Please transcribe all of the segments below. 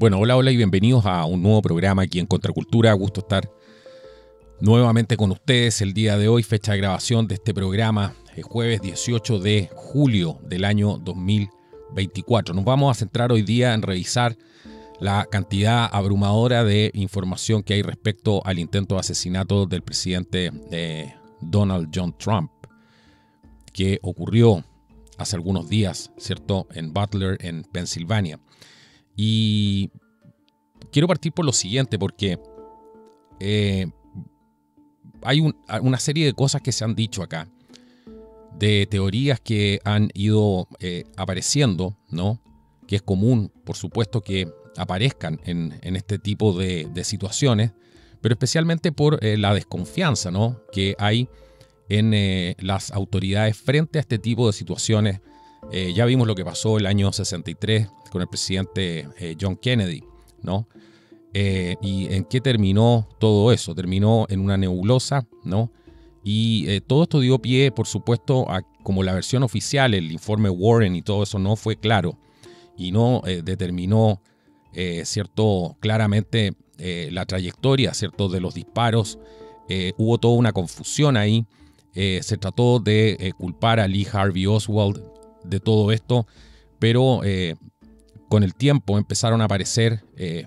Bueno, hola, hola y bienvenidos a un nuevo programa aquí en Contracultura. Gusto estar nuevamente con ustedes el día de hoy, fecha de grabación de este programa, el eh, jueves 18 de julio del año 2024. Nos vamos a centrar hoy día en revisar la cantidad abrumadora de información que hay respecto al intento de asesinato del presidente eh, Donald John Trump, que ocurrió hace algunos días, ¿cierto?, en Butler, en Pensilvania. Y quiero partir por lo siguiente, porque eh, hay una serie de cosas que se han dicho acá, de teorías que han ido eh, apareciendo, ¿no? Que es común, por supuesto, que aparezcan en, este tipo de, situaciones, pero especialmente por eh, la desconfianza, Que hay en las autoridades frente a este tipo de situaciones eh, ya vimos lo que pasó el año 63 con el presidente eh, John Kennedy, ¿no? Eh, ¿Y en qué terminó todo eso? Terminó en una nebulosa, ¿no? Y todo esto dio pie, por supuesto, a como la versión oficial, el informe Warren y todo eso no fue claro y no determinó, ¿cierto?, claramente la trayectoria, ¿cierto?, de los disparos. hubo toda una confusión ahí. se trató de culpar a Lee Harvey Oswald de todo esto, pero eh, con el tiempo empezaron a aparecer eh,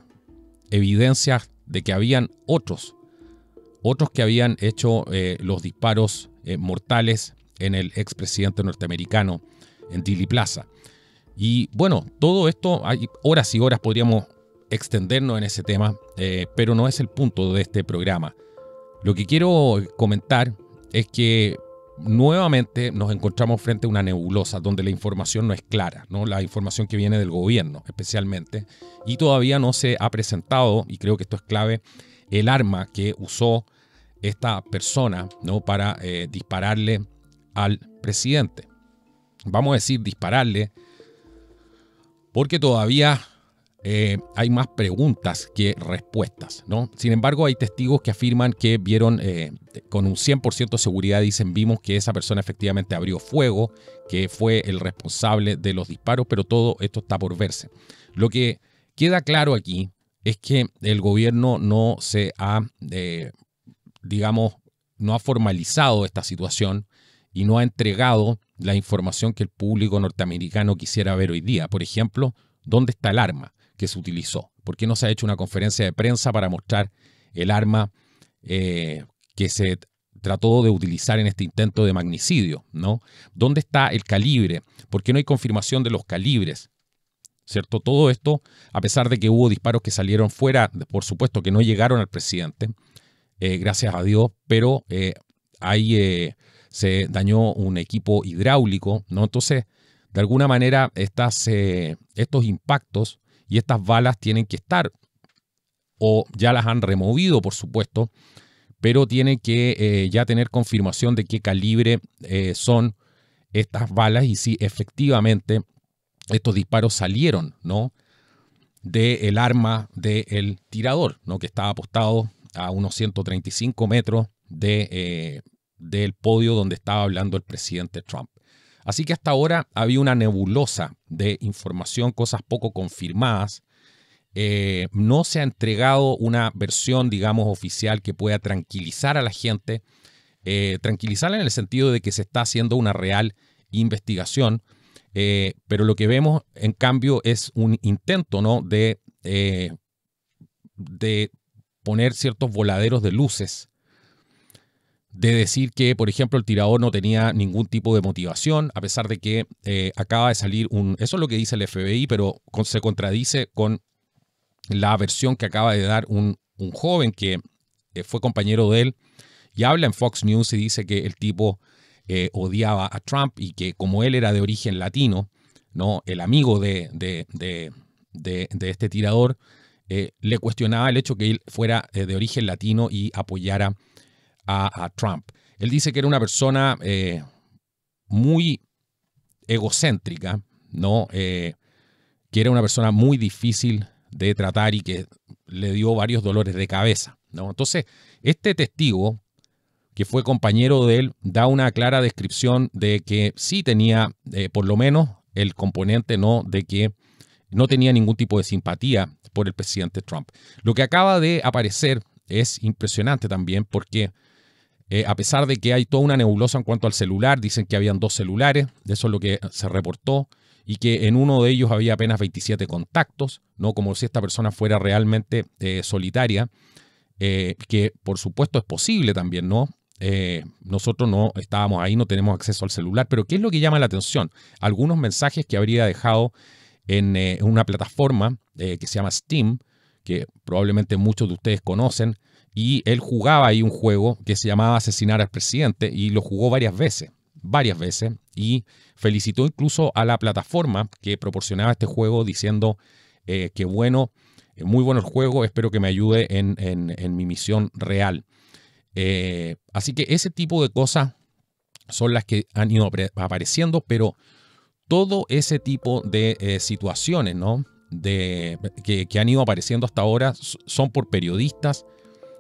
evidencias de que habían otros, otros que habían hecho eh, los disparos mortales en el expresidente norteamericano, en Dili Plaza. Y bueno, todo esto, hay horas y horas podríamos extendernos en ese tema, pero no es el punto de este programa. Lo que quiero comentar es que nuevamente nos encontramos frente a una nebulosa donde la información no es clara, ¿no? la información que viene del gobierno especialmente, y todavía no se ha presentado, y creo que esto es clave, el arma que usó esta persona ¿no? para eh, dispararle al presidente. Vamos a decir dispararle porque todavía eh, hay más preguntas que respuestas, ¿no? Sin embargo, hay testigos que afirman que vieron eh, con un 100% de seguridad, dicen, vimos que esa persona efectivamente abrió fuego, que fue el responsable de los disparos, pero todo esto está por verse. Lo que queda claro aquí es que el gobierno no se ha, eh, digamos, no ha formalizado esta situación y no ha entregado la información que el público norteamericano quisiera ver hoy día. Por ejemplo, ¿dónde está el arma? se utilizó? ¿Por qué no se ha hecho una conferencia de prensa para mostrar el arma eh, que se trató de utilizar en este intento de magnicidio? ¿no? ¿Dónde está el calibre? ¿Por qué no hay confirmación de los calibres? ¿Cierto? Todo esto, a pesar de que hubo disparos que salieron fuera, por supuesto que no llegaron al presidente, eh, gracias a Dios, pero eh, ahí se dañó un equipo hidráulico, ¿no? Entonces, de alguna manera, estas, estos impactos y estas balas tienen que estar, o ya las han removido, por supuesto, pero tiene que eh, ya tener confirmación de qué calibre eh, son estas balas y si efectivamente estos disparos salieron, ¿no? Del arma del tirador, ¿no? Que estaba apostado a unos 135 metros eh, del podio donde estaba hablando el presidente Trump. Así que hasta ahora había una nebulosa de información, cosas poco confirmadas. Eh, no se ha entregado una versión, digamos, oficial que pueda tranquilizar a la gente, eh, tranquilizarla en el sentido de que se está haciendo una real investigación, eh, pero lo que vemos, en cambio, es un intento de, de poner ciertos voladeros de luces de decir que, por ejemplo, el tirador no tenía ningún tipo de motivación, a pesar de que eh, acaba de salir un... Eso es lo que dice el FBI, pero se contradice con la versión que acaba de dar un, joven que eh, fue compañero de él y habla en Fox News y dice que el tipo eh, odiaba a Trump y que como él era de origen latino, ¿no? el amigo de, de, de, de este tirador, le cuestionaba el hecho que él fuera de origen latino y apoyara a, Trump. Él dice que era una persona eh, muy egocéntrica, ¿no? Eh, que era una persona muy difícil de tratar y que le dio varios dolores de cabeza, ¿no? Entonces, este testigo, que fue compañero de él, da una clara descripción de que sí tenía, eh, por lo menos, el componente, ¿no? De que no tenía ningún tipo de simpatía por el presidente Trump. Lo que acaba de aparecer es impresionante también porque eh, a pesar de que hay toda una nebulosa en cuanto al celular, dicen que habían dos celulares, de eso es lo que se reportó, y que en uno de ellos había apenas 27 contactos, no como si esta persona fuera realmente eh, solitaria, eh, que por supuesto es posible también, ¿no? nosotros no estábamos ahí, no tenemos acceso al celular, pero ¿qué es lo que llama la atención? Algunos mensajes que habría dejado en una plataforma que se llama Steam, que probablemente muchos de ustedes conocen, y él jugaba ahí un juego que se llamaba Asesinar al Presidente y lo jugó varias veces, varias veces, y felicitó incluso a la plataforma que proporcionaba este juego diciendo eh, que bueno, eh, muy bueno el juego, espero que me ayude en, mi misión real. Eh, así que ese tipo de cosas son las que han ido apareciendo, pero todo ese tipo de situaciones ¿no? que han ido apareciendo hasta ahora son por periodistas,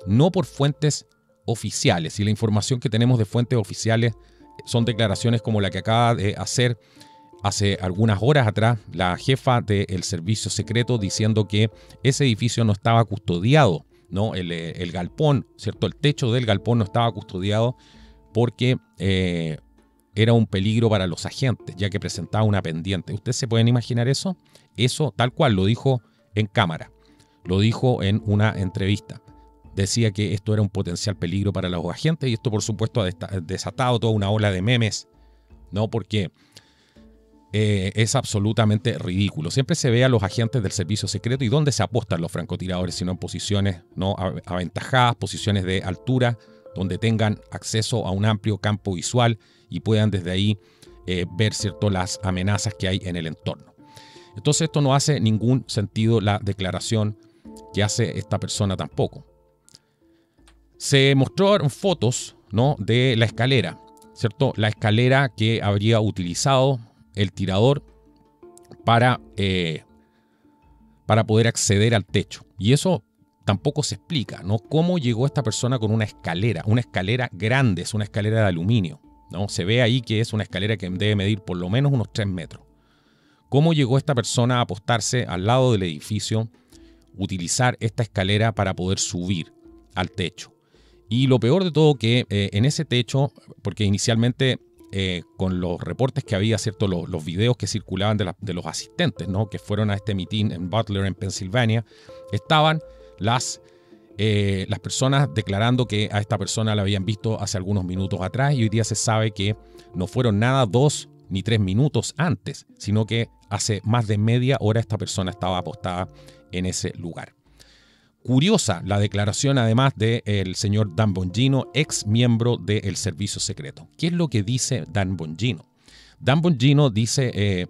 no por fuentes oficiales. Y la información que tenemos de fuentes oficiales son declaraciones como la que acaba de hacer hace algunas horas atrás la jefa del servicio secreto diciendo que ese edificio no estaba custodiado, ¿no? El, galpón, ¿cierto? El techo del galpón no estaba custodiado porque eh, era un peligro para los agentes, ya que presentaba una pendiente. ¿Ustedes se pueden imaginar eso? Eso tal cual lo dijo en cámara, lo dijo en una entrevista decía que esto era un potencial peligro para los agentes y esto por supuesto ha desatado toda una ola de memes, ¿no? Porque eh, es absolutamente ridículo. Siempre se ve a los agentes del servicio secreto y dónde se apostan los francotiradores, sino en posiciones ¿no? aventajadas, posiciones de altura, donde tengan acceso a un amplio campo visual y puedan desde ahí eh, ver ¿cierto? las amenazas que hay en el entorno. Entonces esto no hace ningún sentido la declaración que hace esta persona tampoco se mostraron fotos ¿no? de la escalera, ¿cierto? La escalera que habría utilizado el tirador para, eh, para poder acceder al techo. Y eso tampoco se explica, ¿no? Cómo llegó esta persona con una escalera, una escalera grande, es una escalera de aluminio, ¿no? Se ve ahí que es una escalera que debe medir por lo menos unos 3 metros. ¿Cómo llegó esta persona a apostarse al lado del edificio, utilizar esta escalera para poder subir al techo? Y lo peor de todo que eh, en ese techo, porque inicialmente eh, con los reportes que había, ¿cierto? Los, videos que circulaban de, los asistentes, ¿no? Que fueron a este mitin en Butler, en Pensilvania, estaban las, eh, las personas declarando que a esta persona la habían visto hace algunos minutos atrás y hoy día se sabe que no fueron nada dos ni tres minutos antes, sino que hace más de media hora esta persona estaba apostada en ese lugar curiosa la declaración además del el señor Dan Bongino, ex miembro del Servicio Secreto. ¿Qué es lo que dice Dan Bongino? Dan Bongino dice, eh,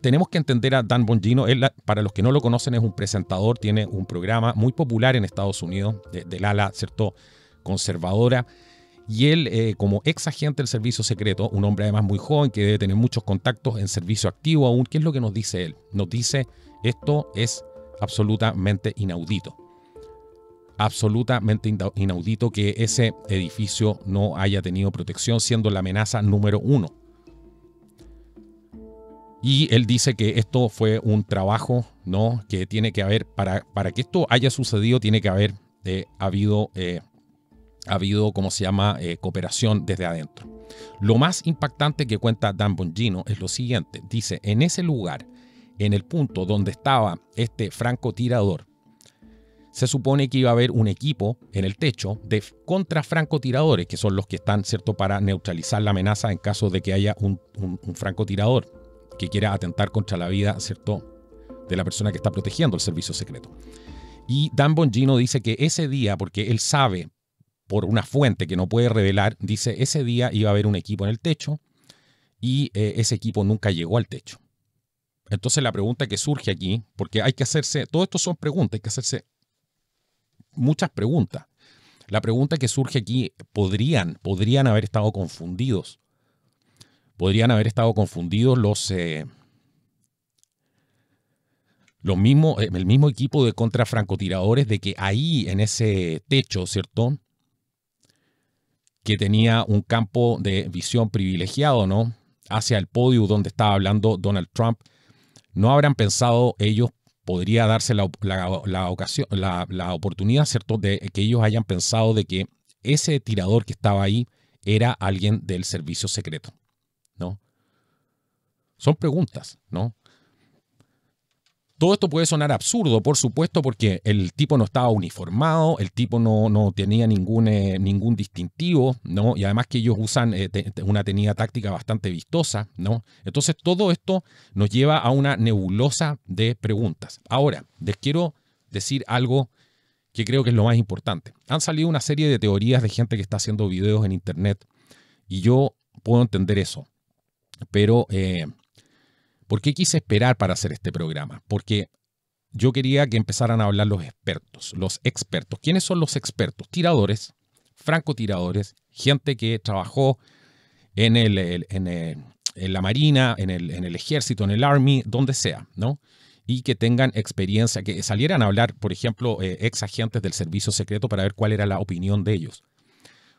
tenemos que entender a Dan Bongino, él, para los que no lo conocen es un presentador, tiene un programa muy popular en Estados Unidos, del ala, ¿cierto?, conservadora. Y él, eh, como ex agente del servicio secreto, un hombre además muy joven que debe tener muchos contactos en servicio activo aún, ¿qué es lo que nos dice él? Nos dice, esto es absolutamente inaudito absolutamente inaudito que ese edificio no haya tenido protección, siendo la amenaza número uno. Y él dice que esto fue un trabajo, ¿no? Que tiene que haber, para, para que esto haya sucedido, tiene que haber eh, habido, eh, habido, ¿cómo se llama?, eh, cooperación desde adentro. Lo más impactante que cuenta Dan Bongino es lo siguiente. Dice, en ese lugar, en el punto donde estaba este francotirador, se supone que iba a haber un equipo en el techo de francotiradores, que son los que están, ¿cierto?, para neutralizar la amenaza en caso de que haya un, francotirador que quiera atentar contra la vida, ¿cierto?, de la persona que está protegiendo el servicio secreto. Y Dan Bongino dice que ese día, porque él sabe por una fuente que no puede revelar, dice, ese día iba a haber un equipo en el techo y eh, ese equipo nunca llegó al techo. Entonces la pregunta que surge aquí, porque hay que hacerse, todo esto son preguntas, hay que hacerse muchas preguntas. La pregunta que surge aquí, ¿podrían, podrían haber estado confundidos? ¿Podrían haber estado confundidos los, eh, los mismos, eh, el mismo equipo de contrafrancotiradores de que ahí en ese techo, ¿cierto? Que tenía un campo de visión privilegiado, ¿no? Hacia el podio donde estaba hablando Donald Trump. ¿No habrán pensado ellos podría darse la, ocasión, la, oportunidad, ¿cierto?, de que ellos hayan pensado de que ese tirador que estaba ahí era alguien del servicio secreto, ¿no? Son preguntas, ¿no? Todo esto puede sonar absurdo, por supuesto, porque el tipo no estaba uniformado, el tipo no, tenía ningún, eh, ningún distintivo, ¿no? Y además que ellos usan eh, una tenida táctica bastante vistosa, ¿no? Entonces todo esto nos lleva a una nebulosa de preguntas. Ahora, les quiero decir algo que creo que es lo más importante. Han salido una serie de teorías de gente que está haciendo videos en Internet y yo puedo entender eso, pero... Eh, ¿Por qué quise esperar para hacer este programa? Porque yo quería que empezaran a hablar los expertos, los expertos. ¿Quiénes son los expertos? Tiradores, francotiradores, gente que trabajó en, el, en, la Marina, en el, en el, Ejército, en el Army, donde sea, ¿no? Y que tengan experiencia, que salieran a hablar, por ejemplo, eh, ex agentes del servicio secreto para ver cuál era la opinión de ellos.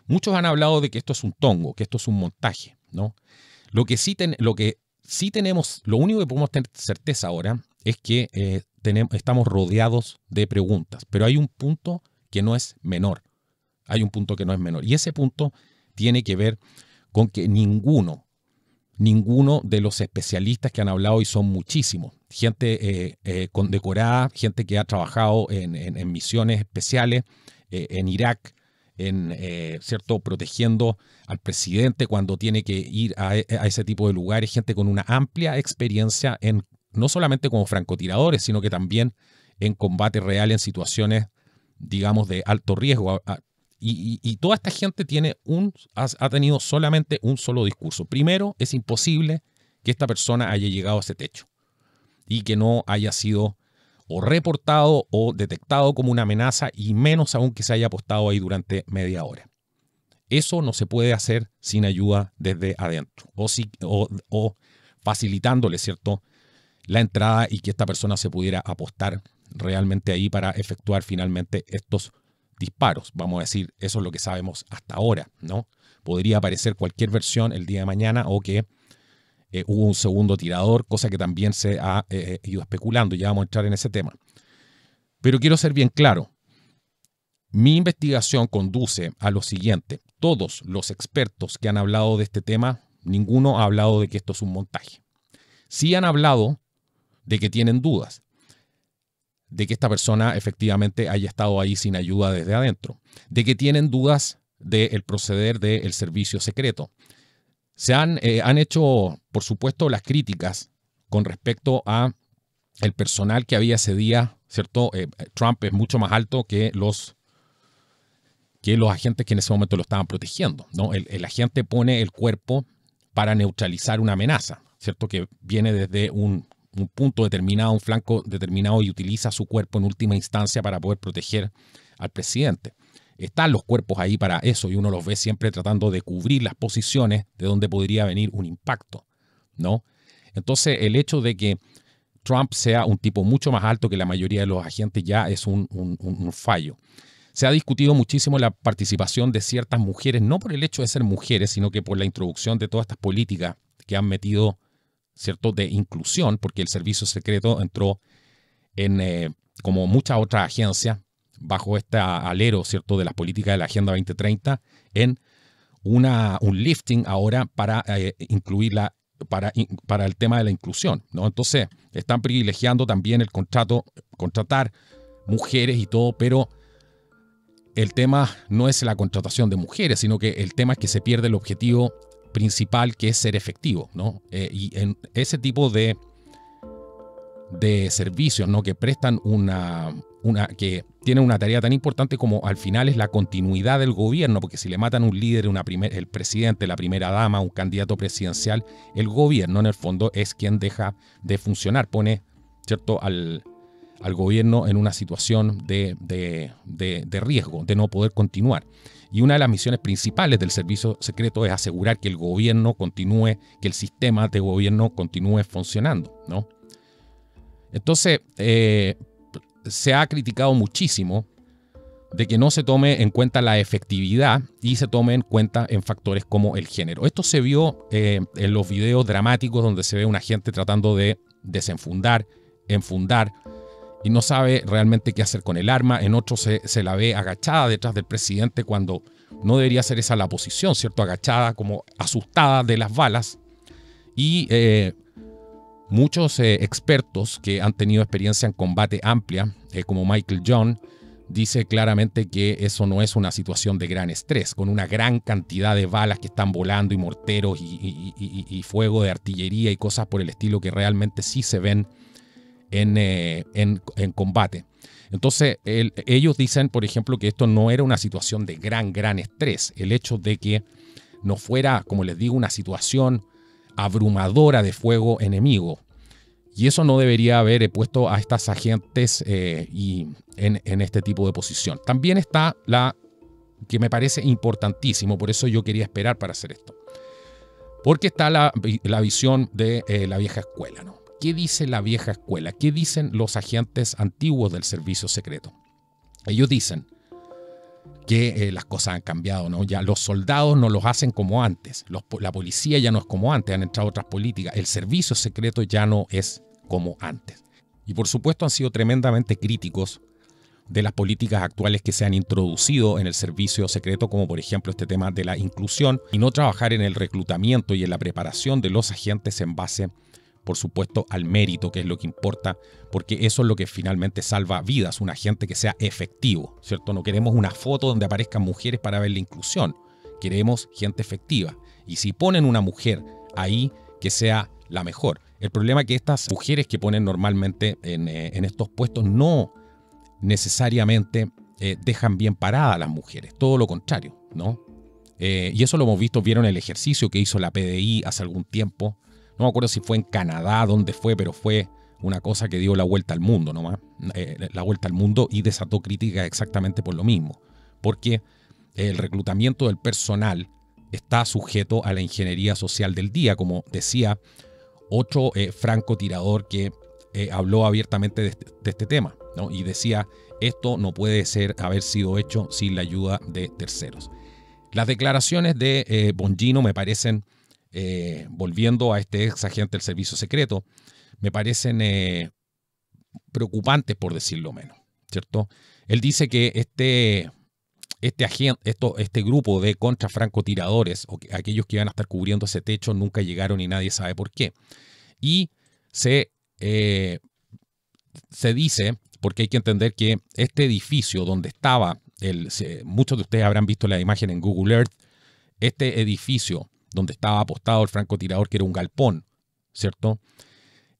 Muchos han hablado de que esto es un tongo, que esto es un montaje, ¿no? Lo que sí, lo que sí tenemos, lo único que podemos tener certeza ahora es que eh, tenemos, estamos rodeados de preguntas, pero hay un punto que no es menor. Hay un punto que no es menor. Y ese punto tiene que ver con que ninguno, ninguno de los especialistas que han hablado, y son muchísimos, gente eh, eh, condecorada, gente que ha trabajado en misiones especiales, en Irak, en, eh, ¿cierto?, protegiendo al presidente cuando tiene que ir e, a, ese tipo de lugares, gente con una amplia experiencia en, no solamente como francotiradores, sino que también en combate real en situaciones, digamos, de alto riesgo. Y, toda esta gente tiene un, ha, ha tenido solamente un solo discurso. Primero, es imposible que esta persona haya llegado a ese techo y que no haya sido o reportado o detectado como una amenaza y menos aún que se haya apostado ahí durante media hora. Eso no se puede hacer sin ayuda desde adentro o, si, o, facilitándole, ¿cierto?, la entrada y que esta persona se pudiera apostar realmente ahí para efectuar finalmente estos disparos. Vamos a decir, eso es lo que sabemos hasta ahora, ¿no? Podría aparecer cualquier versión el día de mañana o que eh, hubo un segundo tirador, cosa que también se ha eh, eh, ido especulando, ya vamos a entrar en ese tema. Pero quiero ser bien claro, mi investigación conduce a lo siguiente, todos los expertos que han hablado de este tema, ninguno ha hablado de que esto es un montaje. Sí han hablado de que tienen dudas, de que esta persona efectivamente haya estado ahí sin ayuda desde adentro, de que tienen dudas del proceder del servicio secreto, se eh, han, hecho, por supuesto, las críticas con respecto a el personal que había ese día, ¿cierto? Eh, Trump es mucho más alto que los que los agentes que en ese momento lo estaban protegiendo. ¿no? El, agente pone el cuerpo para neutralizar una amenaza, ¿cierto? Que viene desde un, punto determinado, un flanco determinado y utiliza su cuerpo en última instancia para poder proteger al presidente están los cuerpos ahí para eso y uno los ve siempre tratando de cubrir las posiciones de donde podría venir un impacto, ¿no? Entonces, el hecho de que Trump sea un tipo mucho más alto que la mayoría de los agentes ya es un, fallo. Se ha discutido muchísimo la participación de ciertas mujeres, no por el hecho de ser mujeres, sino que por la introducción de todas estas políticas que han metido, ¿cierto?, de inclusión, porque el servicio secreto entró en, eh, como muchas otras agencias, bajo este alero, ¿cierto?, de las políticas de la Agenda 2030 en una, un lifting ahora para eh, incluirla para, para, el tema de la inclusión, ¿no? Entonces, están privilegiando también el contrato, contratar mujeres y todo, pero el tema no es la contratación de mujeres, sino que el tema es que se pierde el objetivo principal que es ser efectivo, ¿no? Eh, y en ese tipo de, de servicios, ¿no? Que prestan una, que tiene una tarea tan importante como al final es la continuidad del gobierno, porque si le matan un líder, una el presidente, la primera dama, un candidato presidencial, el gobierno en el fondo es quien deja de funcionar, pone ¿cierto? Al, gobierno en una situación de, riesgo, de no poder continuar. Y una de las misiones principales del servicio secreto es asegurar que el gobierno continúe, que el sistema de gobierno continúe funcionando, ¿no? Entonces, eh, se ha criticado muchísimo de que no se tome en cuenta la efectividad y se tome en cuenta en factores como el género. Esto se vio eh, en los videos dramáticos donde se ve a una gente tratando de desenfundar, enfundar, y no sabe realmente qué hacer con el arma. En otros se, la ve agachada detrás del presidente cuando no debería ser esa la posición, ¿cierto? Agachada, como asustada de las balas. Y eh, Muchos eh, expertos que han tenido experiencia en combate amplia, eh, como Michael John, dice claramente que eso no es una situación de gran estrés, con una gran cantidad de balas que están volando y morteros y, fuego de artillería y cosas por el estilo que realmente sí se ven en, eh, en, combate. Entonces, ellos dicen, por ejemplo, que esto no era una situación de gran, gran estrés. El hecho de que no fuera, como les digo, una situación abrumadora de fuego enemigo. Y eso no debería haber puesto a estas agentes eh, y en, este tipo de posición. También está la que me parece importantísimo, por eso yo quería esperar para hacer esto. Porque está la, visión de eh, la vieja escuela, ¿no? ¿Qué dice la vieja escuela? ¿Qué dicen los agentes antiguos del servicio secreto? Ellos dicen, que eh, las cosas han cambiado, ¿no? Ya los soldados no los hacen como antes, la policía ya no es como antes, han entrado otras políticas, el servicio secreto ya no es como antes. Y por supuesto han sido tremendamente críticos de las políticas actuales que se han introducido en el servicio secreto, como por ejemplo este tema de la inclusión, y no trabajar en el reclutamiento y en la preparación de los agentes en base a por supuesto, al mérito, que es lo que importa, porque eso es lo que finalmente salva vidas, una gente que sea efectivo, ¿cierto? No queremos una foto donde aparezcan mujeres para ver la inclusión, queremos gente efectiva. Y si ponen una mujer ahí, que sea la mejor. El problema es que estas mujeres que ponen normalmente en, eh, estos puestos no necesariamente eh, dejan bien parada a las mujeres, todo lo contrario, ¿no? Eh, y eso lo hemos visto, vieron el ejercicio que hizo la PDI hace algún tiempo, no me acuerdo si fue en Canadá, donde fue, pero fue una cosa que dio la vuelta al mundo nomás, eh, la vuelta al mundo y desató crítica exactamente por lo mismo, porque el reclutamiento del personal está sujeto a la ingeniería social del día, como decía otro eh, francotirador que eh, habló abiertamente este, de este, tema, ¿no? y decía, esto no puede ser haber sido hecho sin la ayuda de terceros. Las declaraciones de Bongino me parecen eh, volviendo a este ex agente del servicio secreto, me parecen eh, preocupantes, por decirlo menos, ¿cierto? Él dice que este, este, agente, esto, este grupo de contrafrancotiradores, o aquellos que iban a estar cubriendo ese techo, nunca llegaron y nadie sabe por qué. Y se, eh, se dice, porque hay que entender que este edificio donde estaba, el, muchos de ustedes habrán visto la imagen en Google Earth, este edificio donde estaba apostado el francotirador, que era un galpón, ¿cierto?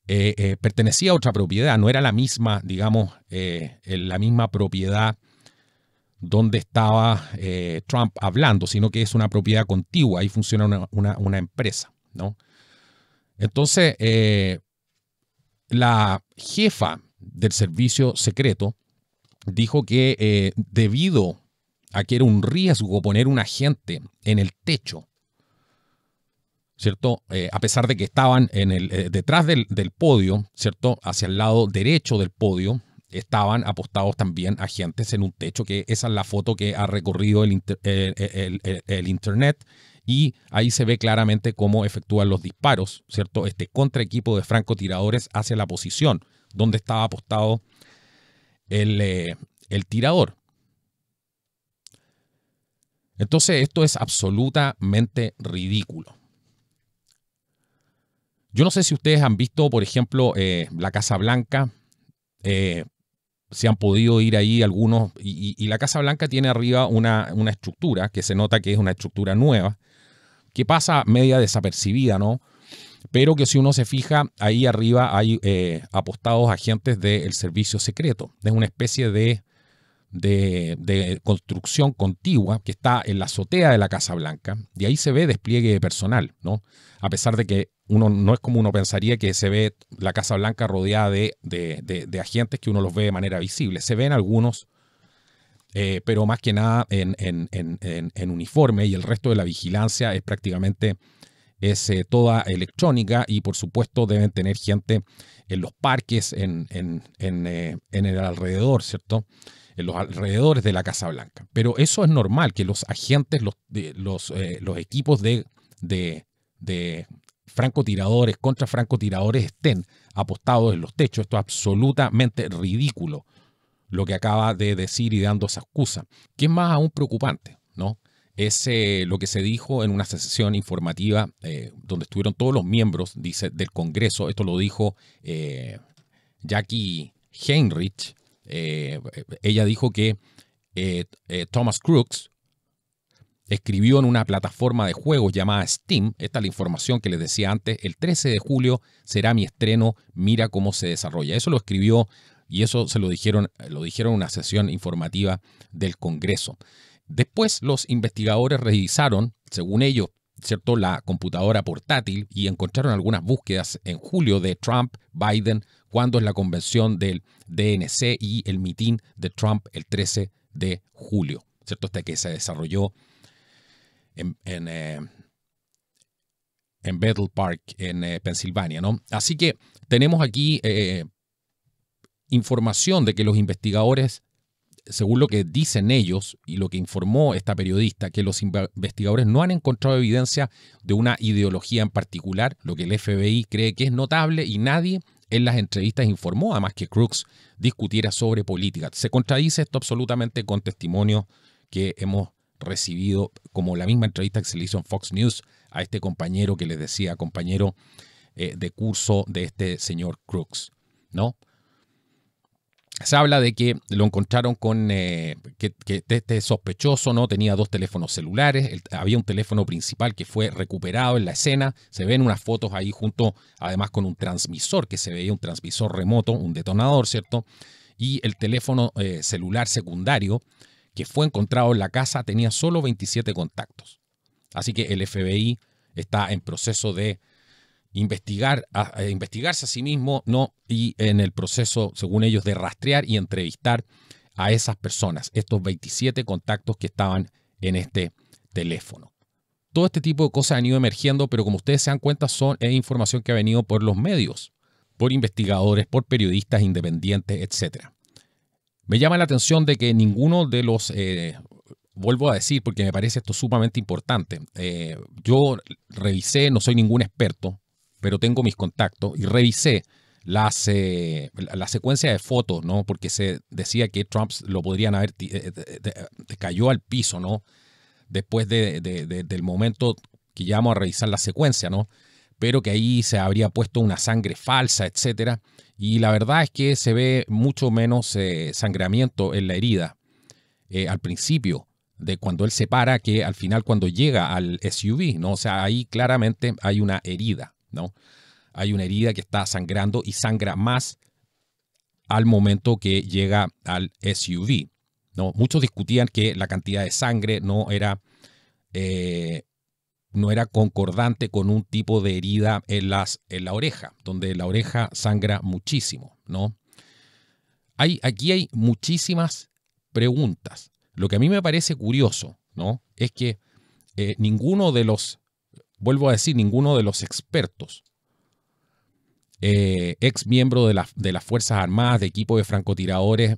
Eh, eh, pertenecía a otra propiedad, no era la misma, digamos, eh, la misma propiedad donde estaba Trump hablando, sino que es una propiedad contigua, ahí funciona una, una empresa, ¿no? Entonces, la jefa del servicio secreto dijo que debido a que era un riesgo poner un agente en el techo ¿cierto? Eh, a pesar de que estaban en el, eh, detrás del, podio, ¿cierto? Hacia el lado derecho del podio, estaban apostados también agentes en un techo, que esa es la foto que ha recorrido el, Internet. Y ahí se ve claramente cómo efectúan los disparos, ¿cierto? Este contra equipo de francotiradores hacia la posición donde estaba apostado el eh, tirador. Entonces esto es absolutamente ridículo. Yo no sé si ustedes han visto, por ejemplo, eh, la Casa Blanca. Eh, se han podido ir ahí algunos. Y, la Casa Blanca tiene arriba una, estructura que se nota que es una estructura nueva, que pasa media desapercibida, ¿no? Pero que si uno se fija, ahí arriba hay eh, apostados agentes del servicio secreto. Es una especie de de, construcción contigua que está en la azotea de la Casa Blanca, y ahí se ve despliegue personal, ¿no? A pesar de que uno no es como uno pensaría que se ve la Casa Blanca rodeada de, agentes que uno los ve de manera visible. Se ven algunos eh, pero más que nada en, en, uniforme y el resto de la vigilancia es prácticamente eh, toda electrónica y por supuesto deben tener gente en los parques, en, eh, el alrededor, ¿cierto? en los alrededores de la Casa Blanca. Pero eso es normal, que los agentes, los, eh, los, equipos de, de, francotiradores contra francotiradores estén apostados en los techos. Esto es absolutamente ridículo lo que acaba de decir y dando esa excusa. Que es más aún preocupante, ¿no? Es eh, lo que se dijo en una sesión informativa eh, donde estuvieron todos los miembros, dice, del Congreso. Esto lo dijo Jackie Heinrich, eh, ella dijo que eh, eh, Thomas Crooks escribió en una plataforma de juegos llamada Steam, esta es la información que les decía antes, el 13 de julio será mi estreno, mira cómo se desarrolla. Eso lo escribió y eso se lo dijeron, lo dijeron en una sesión informativa del Congreso. Después los investigadores revisaron, según ellos, ¿cierto? la computadora portátil y encontraron algunas búsquedas en julio de Trump, Biden, cuándo es la convención del DNC y el mitin de Trump el 13 de julio, ¿cierto? Este que se desarrolló en, en, eh, en Battle Park, en eh, Pensilvania, ¿no? Así que tenemos aquí eh, información de que los investigadores, según lo que dicen ellos y lo que informó esta periodista, que los investigadores no han encontrado evidencia de una ideología en particular, lo que el FBI cree que es notable y nadie en las entrevistas informó además que Crooks discutiera sobre política. Se contradice esto absolutamente con testimonios que hemos recibido, como la misma entrevista que se le hizo en Fox News a este compañero que les decía, compañero eh, de curso de este señor Crooks, ¿no? se habla de que lo encontraron con eh, que, este, este sospechoso no tenía dos teléfonos celulares, había un teléfono principal que fue recuperado en la escena, se ven unas fotos ahí junto, además con un transmisor que se veía un transmisor remoto, un detonador, ¿cierto? Y el teléfono eh, celular secundario que fue encontrado en la casa tenía solo 27 contactos. Así que el FBI está en proceso de investigar, a, investigarse a sí mismo ¿no? y en el proceso, según ellos, de rastrear y entrevistar a esas personas, estos 27 contactos que estaban en este teléfono. Todo este tipo de cosas han ido emergiendo, pero como ustedes se dan cuenta, son, es información que ha venido por los medios, por investigadores, por periodistas independientes, etc. Me llama la atención de que ninguno de los eh, vuelvo a decir, porque me parece esto sumamente importante. Eh, yo revisé, no soy ningún experto, pero tengo mis contactos y revisé las, eh, la secuencia de fotos, ¿no? Porque se decía que Trump lo podrían haber, eh, eh, cayó al piso, ¿no? Después de, del momento que llegamos a revisar la secuencia, ¿no? Pero que ahí se habría puesto una sangre falsa, etcétera. Y la verdad es que se ve mucho menos sangramiento en la herida al principio de cuando él se para que al final cuando llega al SUV, ¿no? O sea, ahí claramente hay una herida. ¿no? Hay una herida que está sangrando y sangra más al momento que llega al SUV. ¿no? Muchos discutían que la cantidad de sangre no era, eh, no era concordante con un tipo de herida en, las, en la oreja, donde la oreja sangra muchísimo. ¿no? Hay, aquí hay muchísimas preguntas. Lo que a mí me parece curioso ¿no? es que eh, ninguno de los vuelvo a decir, ninguno de los expertos, eh, ex miembro de, la, de las Fuerzas Armadas, de equipo de francotiradores,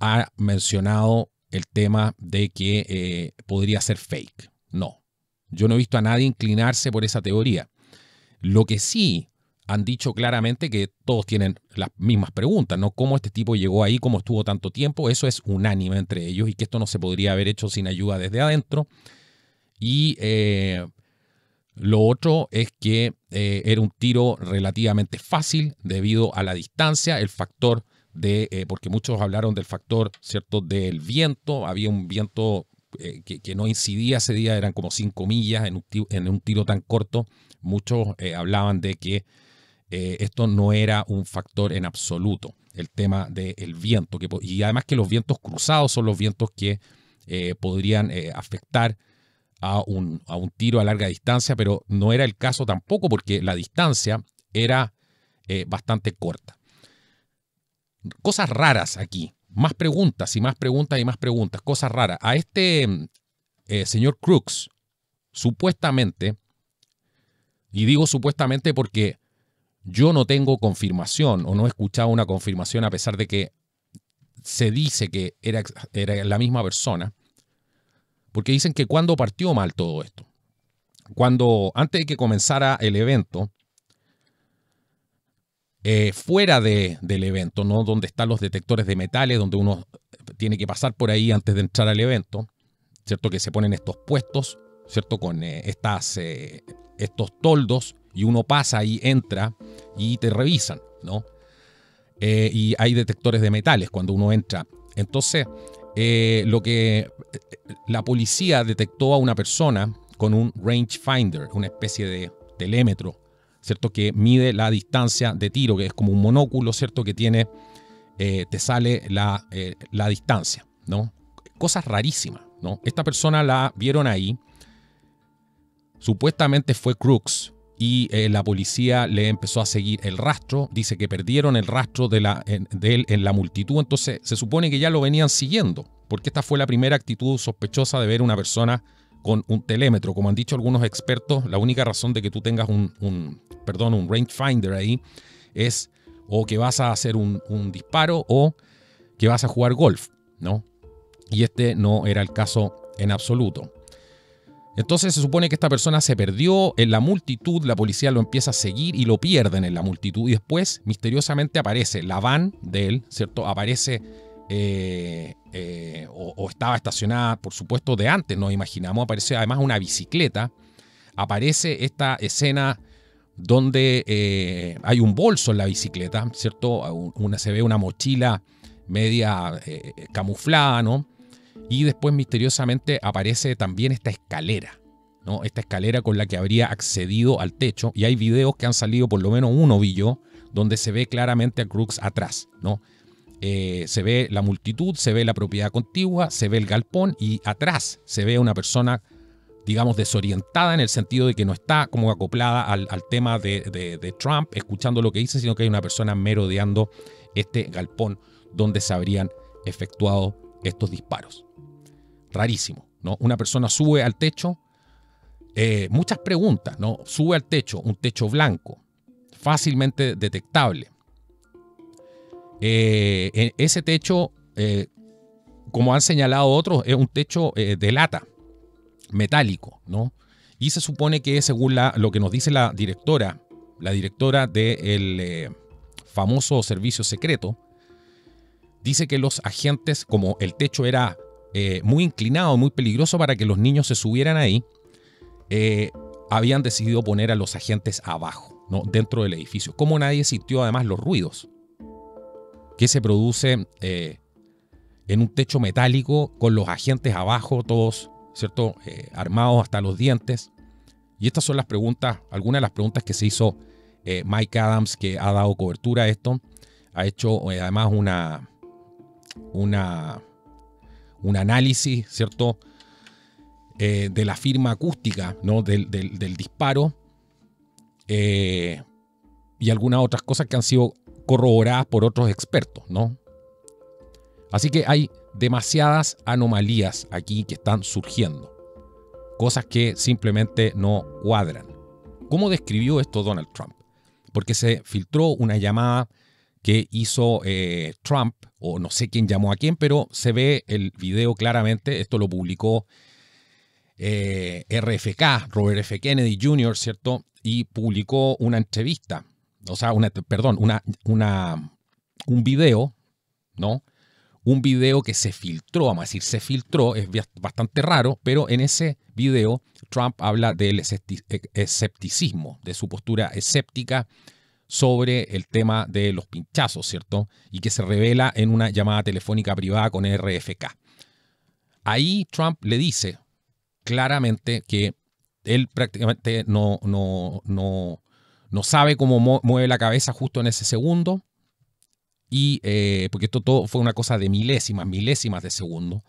ha mencionado el tema de que eh, podría ser fake. No, yo no he visto a nadie inclinarse por esa teoría. Lo que sí han dicho claramente que todos tienen las mismas preguntas, ¿no? ¿Cómo este tipo llegó ahí? ¿Cómo estuvo tanto tiempo? Eso es unánime entre ellos y que esto no se podría haber hecho sin ayuda desde adentro. Y eh, lo otro es que eh, era un tiro relativamente fácil debido a la distancia, el factor de, eh, porque muchos hablaron del factor, ¿cierto?, del viento, había un viento eh, que, no incidía ese día, eran como 5 millas en un, tiro, tan corto, muchos hablaban de que esto no era un factor en absoluto, el tema del viento, y además que los vientos cruzados son los vientos que podrían afectar a un, a un tiro a larga distancia, pero no era el caso tampoco porque la distancia era eh, bastante corta. Cosas raras aquí, más preguntas y más preguntas y más preguntas, cosas raras. A este eh, señor Crooks, supuestamente, y digo supuestamente porque yo no tengo confirmación o no he escuchado una confirmación a pesar de que se dice que era, era la misma persona, porque dicen que cuando partió mal todo esto, cuando antes de que comenzara el evento, eh, fuera del evento, ¿no? donde están los detectores de metales, donde uno eh, tiene que pasar por ahí antes de entrar al evento, ¿cierto? Que se ponen estos puestos, ¿cierto? Con eh, estas, estos toldos y uno pasa y entra y te revisan, ¿no? y hay detectores de metales cuando uno entra. Entonces, eh, lo que eh, la policía detectó a una persona con un rangefinder, una especie de telémetro, ¿cierto? Que mide la distancia de tiro, que es como un monóculo, ¿cierto? Que tiene, eh, te sale la, la, distancia, ¿no? Cosas rarísimas, ¿no? Esta persona la vieron ahí. Supuestamente fue Crooks, y eh, la policía le empezó a seguir el rastro. Dice que perdieron el rastro de, la, él en la multitud, entonces se supone que ya lo venían siguiendo, porque esta fue la primera actitud sospechosa de ver una persona con un telémetro. Como han dicho algunos expertos, la única razón de que tú tengas un, perdón, un rangefinder ahí es o que vas a hacer un, un, disparo o que vas a jugar golf, ¿no? Y este no era el caso en absoluto. Entonces se supone que esta persona se perdió en la multitud, la policía lo empieza a seguir y lo pierden en la multitud y después misteriosamente aparece la van de él, ¿cierto? Aparece eh, eh, o, estaba estacionada, por supuesto, de antes, nos imaginamos, aparece además una bicicleta, aparece esta escena donde eh, hay un bolso en la bicicleta, ¿cierto? Una, se ve una mochila media camuflada, ¿no? Y después misteriosamente aparece también esta escalera, ¿no? Esta escalera con la que habría accedido al techo. Y hay videos que han salido, por lo menos uno ovillo donde se ve claramente a Crooks atrás, ¿no? Eh, se ve la multitud, se ve la propiedad contigua, se ve el galpón y atrás se ve una persona, digamos, desorientada en el sentido de que no está como acoplada al, tema de, Trump, escuchando lo que dice, sino que hay una persona merodeando este galpón donde se habrían efectuado estos disparos. Rarísimo, ¿no? Una persona sube al techo, eh, muchas preguntas, ¿no? Sube al techo, un techo blanco, fácilmente detectable. Eh, e, ese techo, eh, como han señalado otros, es un techo de lata, metálico, ¿no? Y se supone que según lo que nos dice la directora, la directora del famoso servicio secreto, dice que los agentes, como el techo era eh, muy inclinado, muy peligroso para que los niños se subieran ahí, eh, habían decidido poner a los agentes abajo, ¿no? dentro del edificio. Como nadie sintió además los ruidos que se producen eh, en un techo metálico con los agentes abajo, todos ¿cierto? armados hasta los dientes. Y estas son las preguntas, algunas de las preguntas que se hizo Mike Adams, que ha dado cobertura a esto. Ha hecho además una, una, un análisis, ¿cierto? Eh, de la firma acústica, ¿no? Del, disparo. Eh, y algunas otras cosas que han sido corroboradas por otros expertos, ¿no? Así que hay demasiadas anomalías aquí que están surgiendo. Cosas que simplemente no cuadran. ¿Cómo describió esto Donald Trump? Porque se filtró una llamada que hizo eh, Trump, o no sé quién llamó a quién, pero se ve el video claramente, esto lo publicó eh, RFK, Robert F. Kennedy Jr., ¿cierto? Y publicó una entrevista, o sea, perdón, una, una, un video, ¿no? Un video que se filtró, vamos a decir, se filtró, es bastante raro, pero en ese video Trump habla del escepticismo, de su postura escéptica sobre el tema de los pinchazos, ¿cierto? Y que se revela en una llamada telefónica privada con RFK. Ahí Trump le dice claramente que él prácticamente no, sabe cómo mueve la cabeza justo en ese segundo. Y eh, porque esto todo fue una cosa de milésimas, milésimas de segundo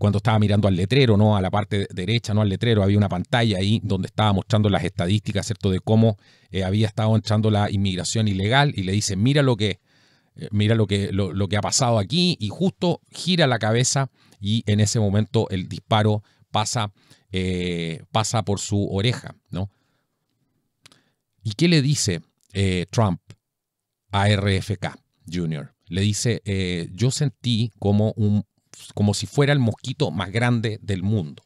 cuando estaba mirando al letrero, ¿no? A la parte derecha, ¿no? Al letrero, había una pantalla ahí donde estaba mostrando las estadísticas, ¿cierto? De cómo eh, había estado entrando la inmigración ilegal y le dice, mira lo que, eh, mira lo que, lo, que ha pasado aquí y justo gira la cabeza y en ese momento el disparo pasa, eh, pasa por su oreja, ¿no? ¿Y qué le dice Trump a RFK Jr.? Le dice, yo sentí como un pues, como si fuera el mosquito más grande del mundo.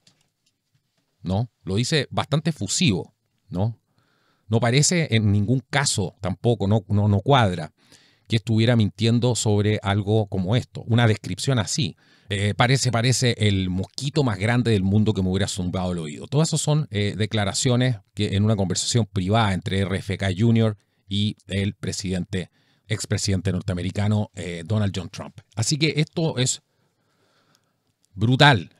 ¿No? Lo dice bastante fusivo, ¿no? No parece en ningún caso tampoco, no, cuadra que estuviera mintiendo sobre algo como esto, una descripción así. Eh, parece, parece el mosquito más grande del mundo que me hubiera zumbado el oído. Todas esas son eh, declaraciones que en una conversación privada entre RFK Jr. y el presidente, expresidente norteamericano eh, Donald John Trump. Así que esto es brutal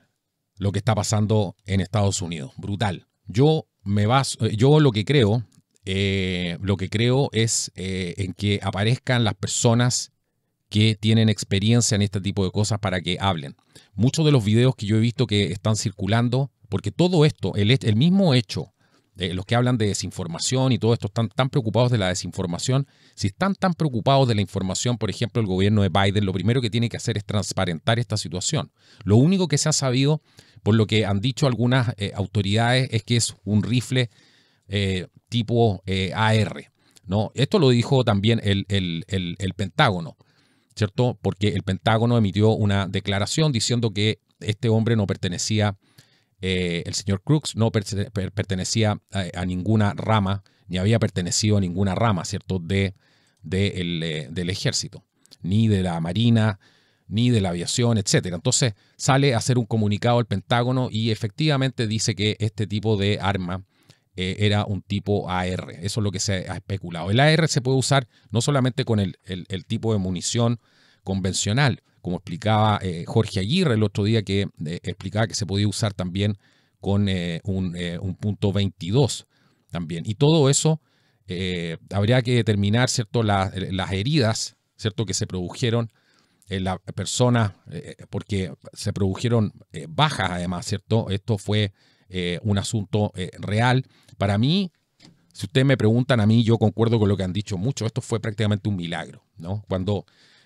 lo que está pasando en Estados Unidos, brutal. Yo me vas. Eh, yo lo que creo, eh, lo que creo es eh, en que aparezcan las personas que tienen experiencia en este tipo de cosas para que hablen. Muchos de los videos que yo he visto que están circulando, porque todo esto, el, el mismo hecho los que hablan de desinformación y todo esto, están tan preocupados de la desinformación. Si están tan preocupados de la información, por ejemplo, el gobierno de Biden lo primero que tiene que hacer es transparentar esta situación. Lo único que se ha sabido, por lo que han dicho algunas eh, autoridades, es que es un rifle eh, tipo eh, AR. ¿no? Esto lo dijo también el, el Pentágono, ¿cierto? Porque el Pentágono emitió una declaración diciendo que este hombre no pertenecía a eh, el señor Crooks no pertenecía a, ninguna rama, ni había pertenecido a ninguna rama, ¿cierto?, de, eh, del ejército, ni de la marina, ni de la aviación, etc. Entonces sale a hacer un comunicado al Pentágono y efectivamente dice que este tipo de arma eh, era un tipo AR. Eso es lo que se ha especulado. El AR se puede usar no solamente con el tipo de munición convencional, como explicaba eh, Jorge Aguirre el otro día, que eh, explicaba que se podía usar también con eh, un, punto 22 también. Y todo eso habría que determinar, ¿cierto?, las heridas, ¿cierto?, que se produjeron en la persona, porque se produjeron bajas además, ¿cierto? Esto fue un asunto real. Para mí, si ustedes me preguntan a mí, yo concuerdo con lo que han dicho mucho, esto fue prácticamente un milagro, ¿no? Cuando